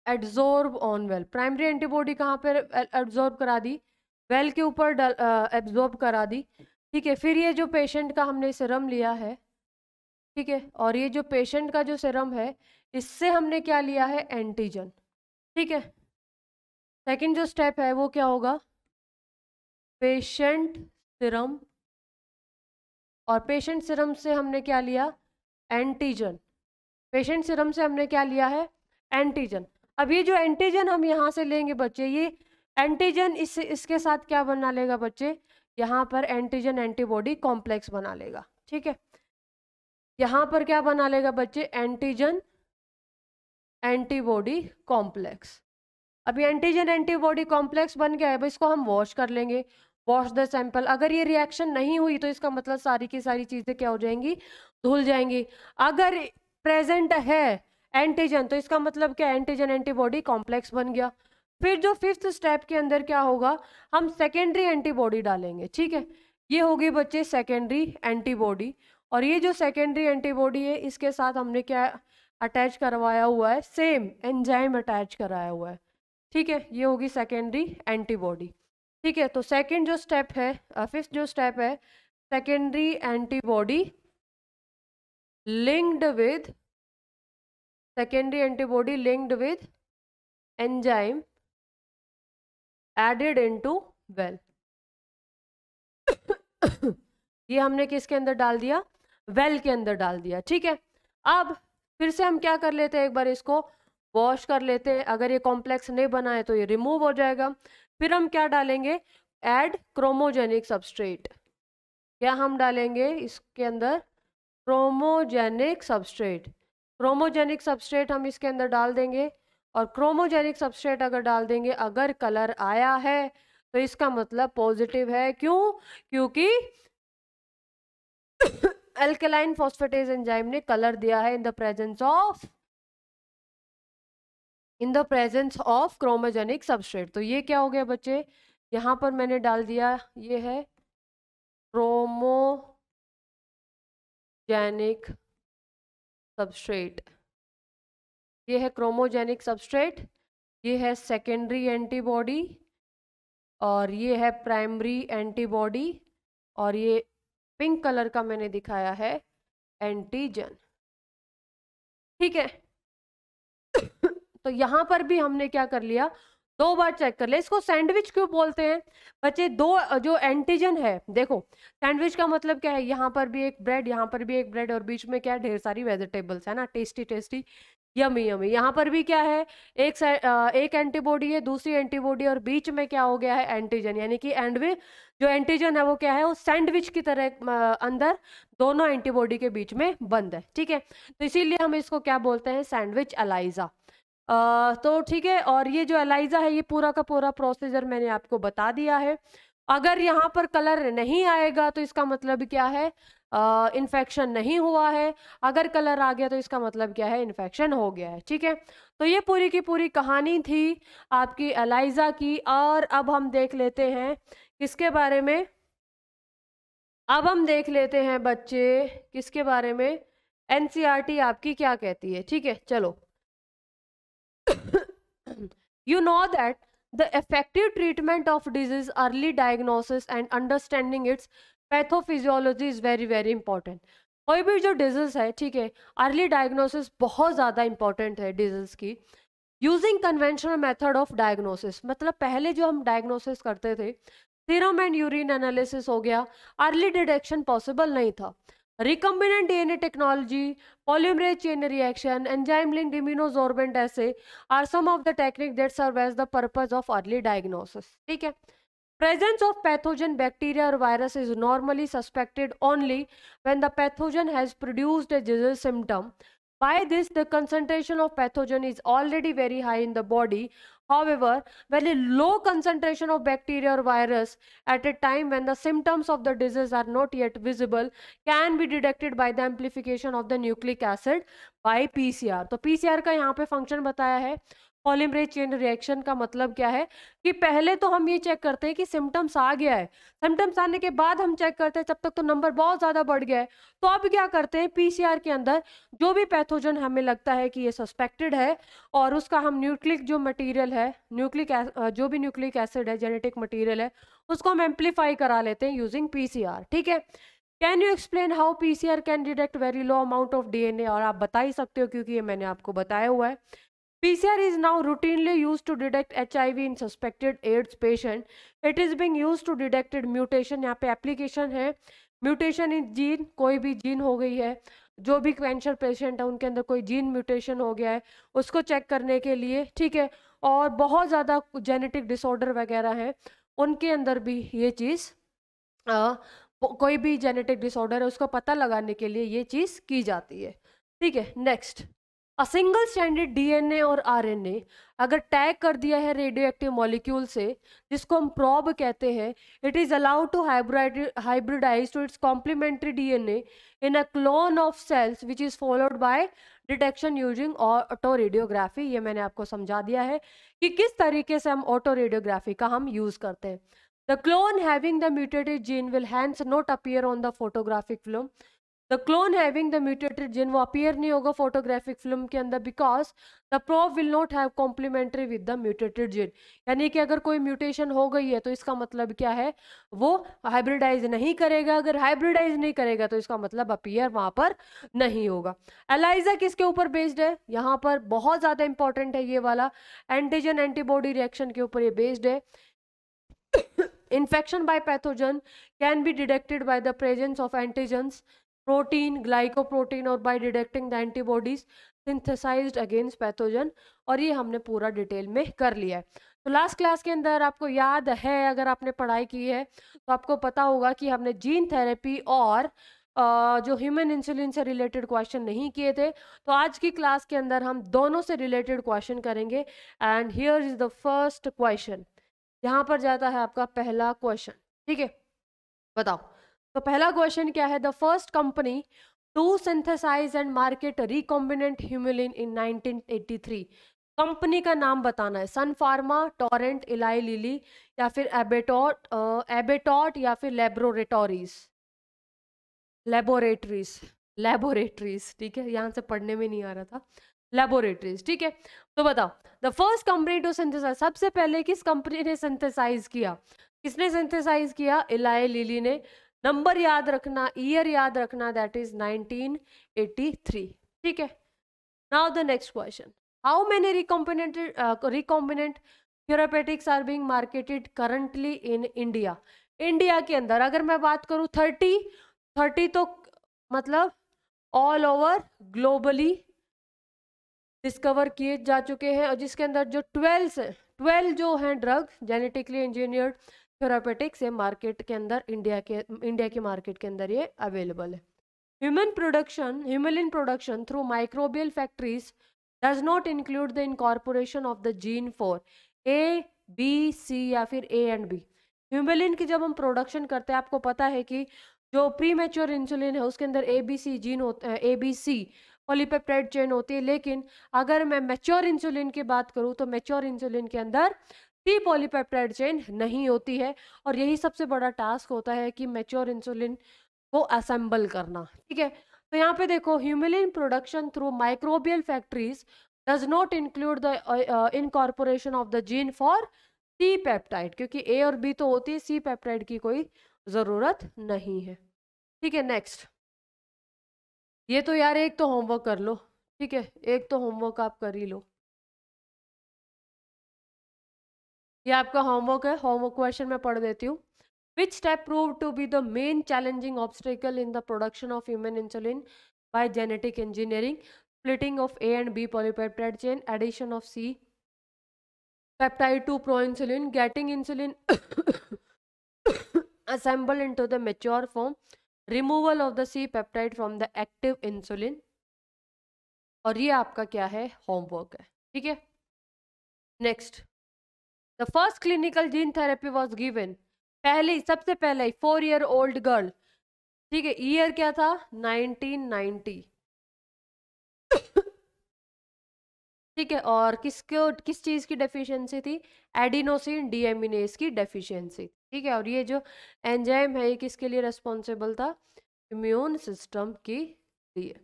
absorb on well primary antibody कहाँ पर एब्जॉर्ब करा दी वेल के ऊपर एब्जॉर्ब करा दी ठीक है फिर ये जो पेशेंट का हमने सिरम लिया है ठीक है और ये जो पेशेंट का जो सिरम है इससे हमने क्या लिया है एंटीजन ठीक है सेकंड जो स्टेप है वो क्या होगा पेशेंट सिरम और पेशेंट सिरम से हमने क्या लिया एंटीजन पेशेंट सिरम से हमने क्या लिया है एंटीजन अब ये जो एंटीजन हम यहाँ से लेंगे बच्चे ये एंटीजन इस इसके साथ क्या बना लेगा बच्चे यहाँ पर एंटीजन एंटीबॉडी कॉम्प्लेक्स बना लेगा ठीक है यहाँ पर क्या बना लेगा बच्चे एंटीजन एंटीबॉडी कॉम्प्लेक्स अभी एंटीजन एंटीबॉडी कॉम्प्लेक्स बन गया है इसको हम वॉश कर लेंगे वॉश द सैंपल अगर ये रिएक्शन नहीं हुई तो इसका मतलब सारी की सारी चीज़ें क्या हो जाएंगी धुल जाएंगी अगर प्रेजेंट है एंटीजन तो इसका मतलब क्या एंटीजन एंटीबॉडी कॉम्प्लेक्स बन गया फिर जो फिफ्थ स्टेप के अंदर क्या होगा हम सेकेंडरी एंटीबॉडी डालेंगे ठीक है ये होगी बच्चे सेकेंडरी एंटीबॉडी और ये जो सेकेंडरी एंटीबॉडी है इसके साथ हमने क्या अटैच करवाया हुआ है सेम एंजाइम अटैच कराया हुआ है ठीक है ये होगी सेकेंडरी एंटीबॉडी ठीक है तो सेकंड जो स्टेप है फिफ्थ uh, जो स्टेप है secondary antibody linked with secondary antibody linked with enzyme added into well ये हमने किसके अंदर डाल दिया वेल well के अंदर डाल दिया ठीक है अब फिर से हम क्या कर लेते हैं एक बार इसको वॉश कर लेते हैं अगर ये कॉम्प्लेक्स नहीं बना है तो ये रिमूव हो जाएगा फिर हम क्या डालेंगे एड क्रोमोजेनिक सबस्ट्रेट क्या हम डालेंगे इसके अंदर क्रोमोजेनिक सबस्ट्रेट क्रोमोजेनिक सबस्ट्रेट हम इसके अंदर डाल देंगे और क्रोमोजेनिक सबस्ट्रेट अगर डाल देंगे अगर कलर आया है तो इसका मतलब पॉजिटिव है क्यों क्योंकि एल्केलाइन फॉस्फेटेज एंजाइम ने कलर दिया है in the presence of in the presence of chromogenic substrate तो ये क्या हो गया बच्चे यहाँ पर मैंने डाल दिया ये है क्रोमोजेनिक सबस्ट्रेट ये है क्रोमोजेनिक सबस्ट्रेट ये है सेकेंडरी एंटीबॉडी और ये है प्राइमरी एंटीबॉडी और ये पिंक कलर का मैंने दिखाया है एंटीजन ठीक है तो यहाँ पर भी हमने क्या कर लिया दो बार चेक कर लिया इसको सैंडविच क्यों बोलते हैं बच्चे दो जो एंटीजन है देखो सैंडविच का मतलब क्या है यहाँ पर भी एक ब्रेड यहाँ पर भी एक ब्रेड और बीच में क्या है ढेर सारी वेजिटेबल्स है ना टेस्टी टेस्टी यमी यमी यहाँ पर भी क्या है एक एक एंटीबॉडी है दूसरी एंटीबॉडी और बीच में क्या हो गया है एंटीजन यानी कि एंडविच जो एंटीजन है वो क्या है वो सैंडविच की तरह अंदर दोनों एंटीबॉडी के बीच में बंद है ठीक है तो इसीलिए हम इसको क्या बोलते हैं सैंडविच अलाइजा तो ठीक है और ये जो एलाइजा है ये पूरा का पूरा प्रोसीजर मैंने आपको बता दिया है अगर यहाँ पर कलर नहीं आएगा तो इसका मतलब क्या है इन्फेक्शन uh, नहीं हुआ है अगर कलर आ गया तो इसका मतलब क्या है इन्फेक्शन हो गया है ठीक है तो ये पूरी की पूरी कहानी थी आपकी एलाइजा की और अब हम देख लेते हैं किसके बारे में अब हम देख लेते हैं बच्चे किसके बारे में एनसीईआरटी e आपकी क्या कहती है ठीक है चलो you know that the effective treatment of disease early diagnosis and understanding its pathophysiology is very very important कोई भी जो डिजीज़ है ठीक है अर्ली डायग्नोसिस बहुत ज़्यादा इंपॉर्टेंट है डिजीज़ की using conventional method of diagnosis मतलब पहले जो हम डायग्नोसिस करते थे सीरम एंड यूरिन एनालिसिस हो गया अर्ली डिटेक्शन पॉसिबल नहीं था recombinant DNA technology, polymerase chain reaction, enzyme-linked immunosorbent assay are some of the techniques that serve as the purpose of early diagnosis. Okay, Presence of pathogen bacteria or virus is normally suspected only when the pathogen has produced a disease symptom. By this, the concentration of pathogen is already very high in the body However, when a low concentration of bacteria or virus at a time when the symptoms of the disease are not yet visible can be detected by the amplification of the nucleic acid by PCR. so, PCR का यहाँ पे function बताया है polymerase chain reaction का मतलब क्या है कि पहले तो हम ये चेक करते हैं कि सिम्टम्स आ गया है सिम्टम्स आने के बाद हम चेक करते हैं जब तक तो नंबर बहुत ज़्यादा बढ़ गया है तो अब क्या करते हैं पीसीआर के अंदर जो भी पैथोजन हमें लगता है कि ये सस्पेक्टेड है और उसका हम न्यूक्लिक जो मटीरियल है न्यूक्लिक जो भी न्यूक्लिक एसिड है जेनेटिक मटीरियल है उसको हम एम्पलीफाई करा लेते हैं यूजिंग पी ठीक है can you explain how P C R can detect very low amount of D N A और आप बता ही सकते हो क्योंकि ये मैंने आपको बताया हुआ है PCR is now routinely used to detect HIV in suspected AIDS patient. It is being used to detect mutation. यहाँ पे application है mutation in gene कोई भी gene हो गई है जो भी cancer patient है उनके अंदर कोई gene mutation हो गया है उसको check करने के लिए ठीक है और बहुत ज़्यादा genetic disorder वगैरह है उनके अंदर भी ये चीज़ कोई भी genetic disorder है उसको पता लगाने के लिए ये चीज़ की जाती है ठीक है next a single stranded DNA और आरएनए अगर टैग कर दिया है रेडियो एक्टिव मॉलिक्यूल से जिसको हम प्रॉब कहते हैं it is allowed to hybrid hybridise to its complementary DNA in a clone of cells which is followed by detection using auto radiography ये मैंने आपको समझा दिया है कि किस तरीके से हम ऑटो रेडियोग्राफी का हम यूज़ करते हैं the clone having the mutated gene will hence not appear on the photographic film the clone having the mutated gene वो अपीयर नहीं होगा फोटोग्राफिक फिल्म के अंदर because the probe will not have complementary with the mutated gene यानी कि अगर कोई mutation हो गई है तो इसका मतलब क्या है वो हाइब्रिडाइज नहीं करेगा अगर हाइब्रिडाइज नहीं करेगा तो इसका मतलब अपीयर वहाँ पर नहीं होगा एलाइजा किसके ऊपर बेस्ड है यहाँ पर बहुत ज़्यादा इंपॉर्टेंट है ये वाला एंटीजन एंटीबॉडी रिएक्शन के ऊपर ये बेस्ड है infection by pathogen can be detected by the presence of antigen protein glycoprotein और by detecting the antibodies synthesised against pathogen और ये हमने पूरा डिटेल में कर लिया है तो लास्ट क्लास के अंदर आपको याद है अगर आपने पढ़ाई की है तो आपको पता होगा कि हमने जीन थेरेपी और जो ह्यूमन इंसुलिन से रिलेटेड क्वेश्चन नहीं किए थे तो आज की क्लास के अंदर हम दोनों से रिलेटेड क्वेश्चन करेंगे and here is the first question यहाँ पर जाता है आपका पहला क्वेश्चन ठीक है बताओ तो पहला क्वेश्चन क्या है the first company to synthesise and market recombinant humulin in 1983 company का नाम बताना है सन फार्मा टोरेंट इलाई लिली या फिर एबेटॉट एबेटॉट या फिर लेबोरेटोरीज लेबोरेटरीज लेबोरेटरीज ठीक है यहाँ से पढ़ने में नहीं आ रहा था लेबोरेटरीज ठीक है तो बताओ the first company to synthesise सबसे पहले किस कंपनी ने सिंथेसाइज किया किसने सिंथेसाइज किया इलाई लिली ने नंबर याद रखना ईयर याद रखना दैट इज 1983 ठीक है now the next question how many recombinant recombinant therapeutics are being marketed currently in India India के अंदर अगर मैं बात करूं 30 30 तो मतलब ऑल ओवर ग्लोबली डिस्कवर किए जा चुके हैं और जिसके अंदर जो ट्वेल्व ट्वेल्व जो हैं ड्रग जेनेटिकली इंजीनियर्ड थेरापेटिक्स है मार्केट के अंदर इंडिया के इंडिया की मार्केट के अंदर ये अवेलेबल है human production humulin production through microbial factories does not include the incorporation of the gene for A B C या फिर ए एंड बी ह्यूमलिन की जब हम प्रोडक्शन करते हैं आपको पता है कि जो प्री मेच्योर इंसुलिन है उसके अंदर ए बी सी जीन होता है A B C polypeptide chain होती है लेकिन अगर मैं मेच्योर इंसुलिन की बात करूँ तो मेच्योर इंसुलिन के अंदर टी पॉलीपेप्टाइड चेन नहीं होती है और यही सबसे बड़ा टास्क होता है कि मेच्योर इंसुलिन को असेंबल करना ठीक है तो यहाँ पे देखो humulin production through microbial factories does not include the incorporation of the gene for C peptide क्योंकि ए और बी तो होती है सी पेप्टाइड की कोई ज़रूरत नहीं है ठीक है नेक्स्ट ये तो यार एक तो होमवर्क कर लो ठीक है एक तो होमवर्क आप कर ही लो ये आपका होमवर्क है होमवर्क क्वेश्चन में पढ़ देती हूँ which step prove to be the main challenging obstacle in the production of human insulin by genetic engineering splitting of A and B polypeptide chain addition of C peptide to pro insulin getting insulin assemble into the mature form removal of the C peptide from the active insulin और ये आपका क्या है homework है ठीक है next the first clinical gene therapy was given पहली सबसे पहले फोर ईयर ओल्ड गर्ल ठीक है ईयर क्या था 1990 ठीक है और किसको किस चीज़ की डेफिशिएंसी थी एडिनोसिन डीएमिनेस की डेफिशिएंसी ठीक है और ये जो एंजाइम है ये किसके लिए रेस्पॉन्सिबल था इम्यून सिस्टम के लिए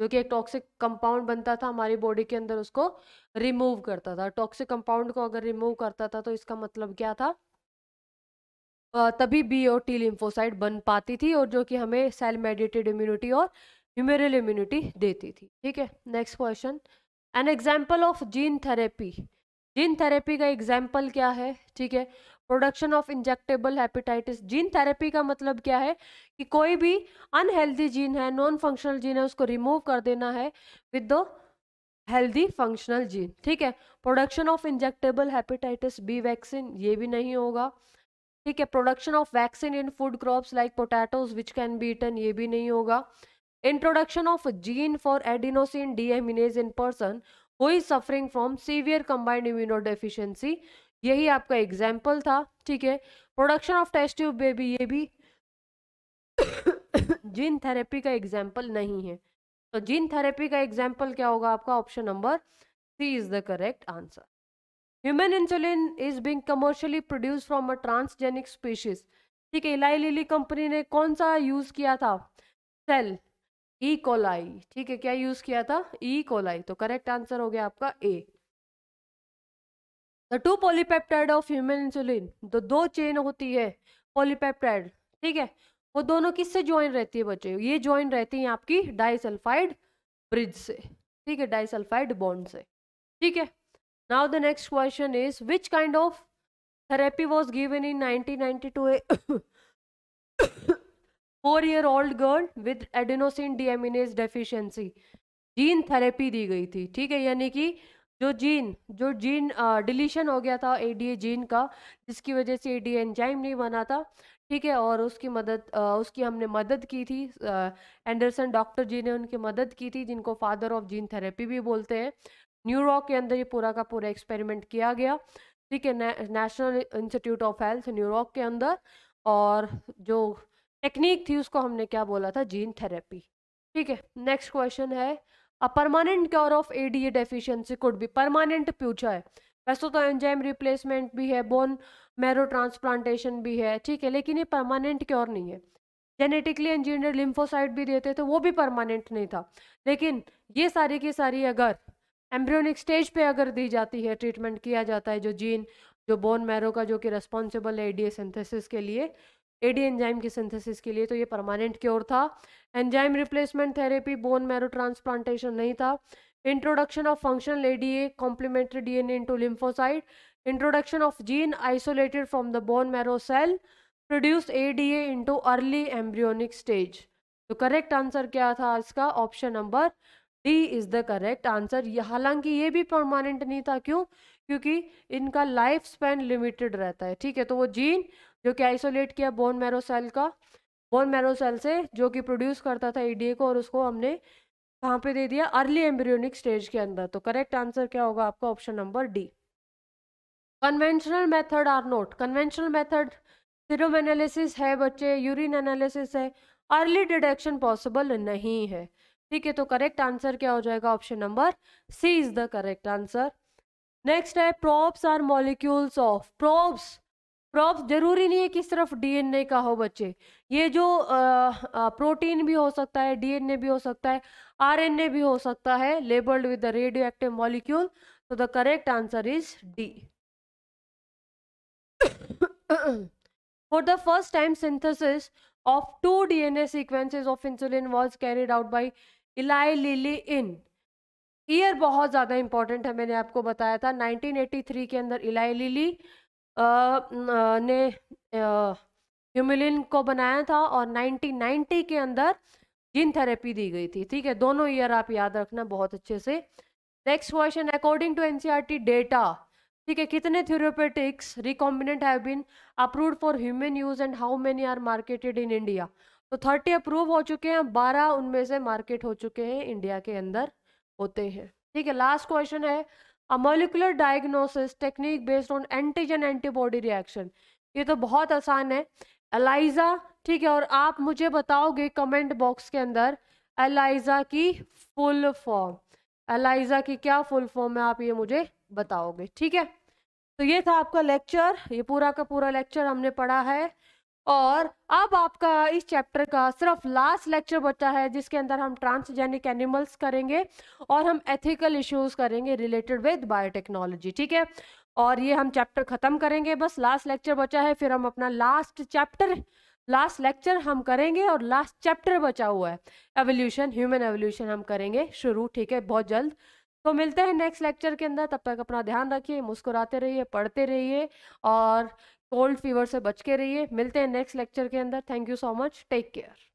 जो कि एक टॉक्सिक कंपाउंड बनता था हमारी बॉडी के अंदर उसको रिमूव करता था टॉक्सिक कंपाउंड को अगर रिमूव करता था तो इसका मतलब क्या था तभी बी और टी लिम्फोसाइट बन पाती थी और जो कि हमें सेल मेडिटेड इम्यूनिटी और ह्यूमरल इम्यूनिटी देती थी ठीक है next question an example of gene therapy gene therapy का एग्जाम्पल क्या है ठीक है production of injectable hepatitis gene therapy का मतलब क्या है कि कोई भी अनहेल्दी जीन है नॉन फंक्शनल जीन है उसको रिमूव कर देना है with the healthy functional gene ठीक है production of injectable hepatitis B vaccine ये भी नहीं होगा ठीक है production of vaccine in food crops like potatoes which can be eaten ये भी नहीं होगा introduction of gene for adenosine deaminase in person who suffering from severe combined immuno deficiency यही आपका एग्जाम्पल था ठीक है production of test tube baby ये भी जीन *coughs* थेरेपी का एग्जाम्पल नहीं है तो जीन थेरेपी का एग्जाम्पल क्या होगा आपका option number C is the correct answer human insulin is being commercially produce from a transgenic species ठीक है इलाई लिली कंपनी ने कौन सा यूज किया था सेल ई कोलाई ठीक है क्या यूज किया था ई e. कोलाई तो करेक्ट आंसर हो गया आपका A the two polypeptide of human insulin तो दो चेन होती है पॉलीपेप्टाइड ठीक है वो दोनों किससे ज्वाइन रहती है बच्चे ये ज्वाइन रहती है आपकी डाइसल्फाइड ब्रिज से ठीक है डाइसल्फाइड बॉन्ड से ठीक है now the next question is which kind of therapy was given in 1992 a 4 *coughs* year old girl with adenosine deaminase deficiency gene therapy दी गई थी ठीक है यानी कि जो जीन जो जीन डिलीशन हो गया था एडीए जीन का जिसकी वजह से एडीए एंजाइम नहीं बना था ठीक है और उसकी मदद आ, उसकी हमने मदद की थी एंडरसन डॉक्टर जी ने उनकी मदद की थी जिनको फादर ऑफ जीन थेरेपी भी बोलते हैं न्यूयॉर्क के अंदर ये पूरा का पूरा एक्सपेरिमेंट किया गया ठीक है नेशनल इंस्टीट्यूट ऑफ हेल्थ न्यूयॉर्क के अंदर और जो टेक्निक थी उसको हमने क्या बोला था जीन थेरेपी ठीक है नेक्स्ट क्वेश्चन है cure of A D A deficiency could भी परमानेंट फ्यूचर है वैसे तो एंजाइम रिप्लेसमेंट भी है बोन मैरो ट्रांसप्लांटेशन भी है ठीक है लेकिन ये परमानेंट क्योर नहीं है जेनेटिकली इंजीनियर लिम्फोसाइड भी देते थे वो भी परमानेंट नहीं था लेकिन ये सारी की सारी अगर एम्ब्रियोनिक स्टेज पे अगर दी जाती है ट्रीटमेंट किया जाता है जो जीन जो बोन मैरो का जो कि रेस्पॉन्सिबल है एडीए सिंथेसिस के लिए एडी एंजाइम की सिंथेसिस के लिए तो ये परमानेंट क्योर था enzyme replacement therapy bone marrow transplantation नहीं था introduction of functional ADA complementary DNA into lymphocyte introduction of gene isolated from the bone marrow cell produce A D A into early embryonic stage तो correct answer क्या था इसका option number D is the correct answer हालांकि ये भी permanent नहीं था क्यों क्योंकि इनका लाइफ स्पैन लिमिटेड रहता है ठीक है तो वो जीन जो कि आइसोलेट किया बोन मैरो सेल का बोन मैरो सेल से जो कि प्रोड्यूस करता था ईडीए को और उसको हमने कहाँ पे दे दिया अर्ली एम्ब्रियोनिक स्टेज के अंदर तो करेक्ट आंसर क्या होगा आपका option number D conventional method are not conventional method serum analysis है बच्चे यूरिन एनालिसिस है अर्ली डिटेक्शन पॉसिबल नहीं है ठीक है तो करेक्ट आंसर क्या हो जाएगा option number C is the correct answer next है probes are molecules of probes probes जरूरी नहीं है कि सिर्फ डीएनए का हो बच्चे ये जो आ, आ, प्रोटीन भी हो सकता है डीएनए भी हो सकता है आरएनए भी हो सकता है labelled with the radio active molecule तो the correct answer is D for the first time synthesis of two DNA sequences of insulin was carried out by Eli Lilly in year बहुत ज़्यादा important है मैंने आपको बताया था 1983 के अंदर इलाई लिली ने ह्यूमिलिन को बनाया था और 1990 के अंदर जीन थेरेपी दी गई थी ठीक है दोनों ईयर आप याद रखना बहुत अच्छे से next question according to NCERT data ठीक है कितने therapeutics recombinant have been approved for human use and how many are marketed in India तो थर्टी अप्रूव हो चुके हैं बारह उनमें से मार्केट हो चुके हैं इंडिया के अंदर होते हैं ठीक है लास्ट क्वेश्चन है a molecular diagnosis technique based on antigen antibody reaction ये तो बहुत आसान है एलाइजा ठीक है और आप मुझे बताओगे कमेंट बॉक्स के अंदर एलाइजा की फुल फॉर्म एलाइजा की क्या फुल फॉर्म है आप ये मुझे बताओगे ठीक है तो ये था आपका लेक्चर ये पूरा का पूरा लेक्चर हमने पढ़ा है और अब आपका इस चैप्टर का सिर्फ लास्ट लेक्चर बचा है जिसके अंदर हम ट्रांसजेनिक एनिमल्स करेंगे और हम एथिकल इश्यूज करेंगे रिलेटेड विद बायोटेक्नोलॉजी ठीक है और ये हम चैप्टर ख़त्म करेंगे बस लास्ट लेक्चर बचा है फिर हम अपना लास्ट चैप्टर लास्ट लेक्चर हम करेंगे और लास्ट चैप्टर बचा हुआ है एवोल्यूशन ह्यूमन एवोल्यूशन हम करेंगे शुरू ठीक है बहुत जल्द तो मिलते हैं नेक्स्ट लेक्चर के अंदर तब तक अपना ध्यान रखिए मुस्कुराते रहिए पढ़ते रहिए और कोल्ड फीवर से बच के रहिए मिलते हैं नेक्स्ट लेक्चर के अंदर thank you so much take care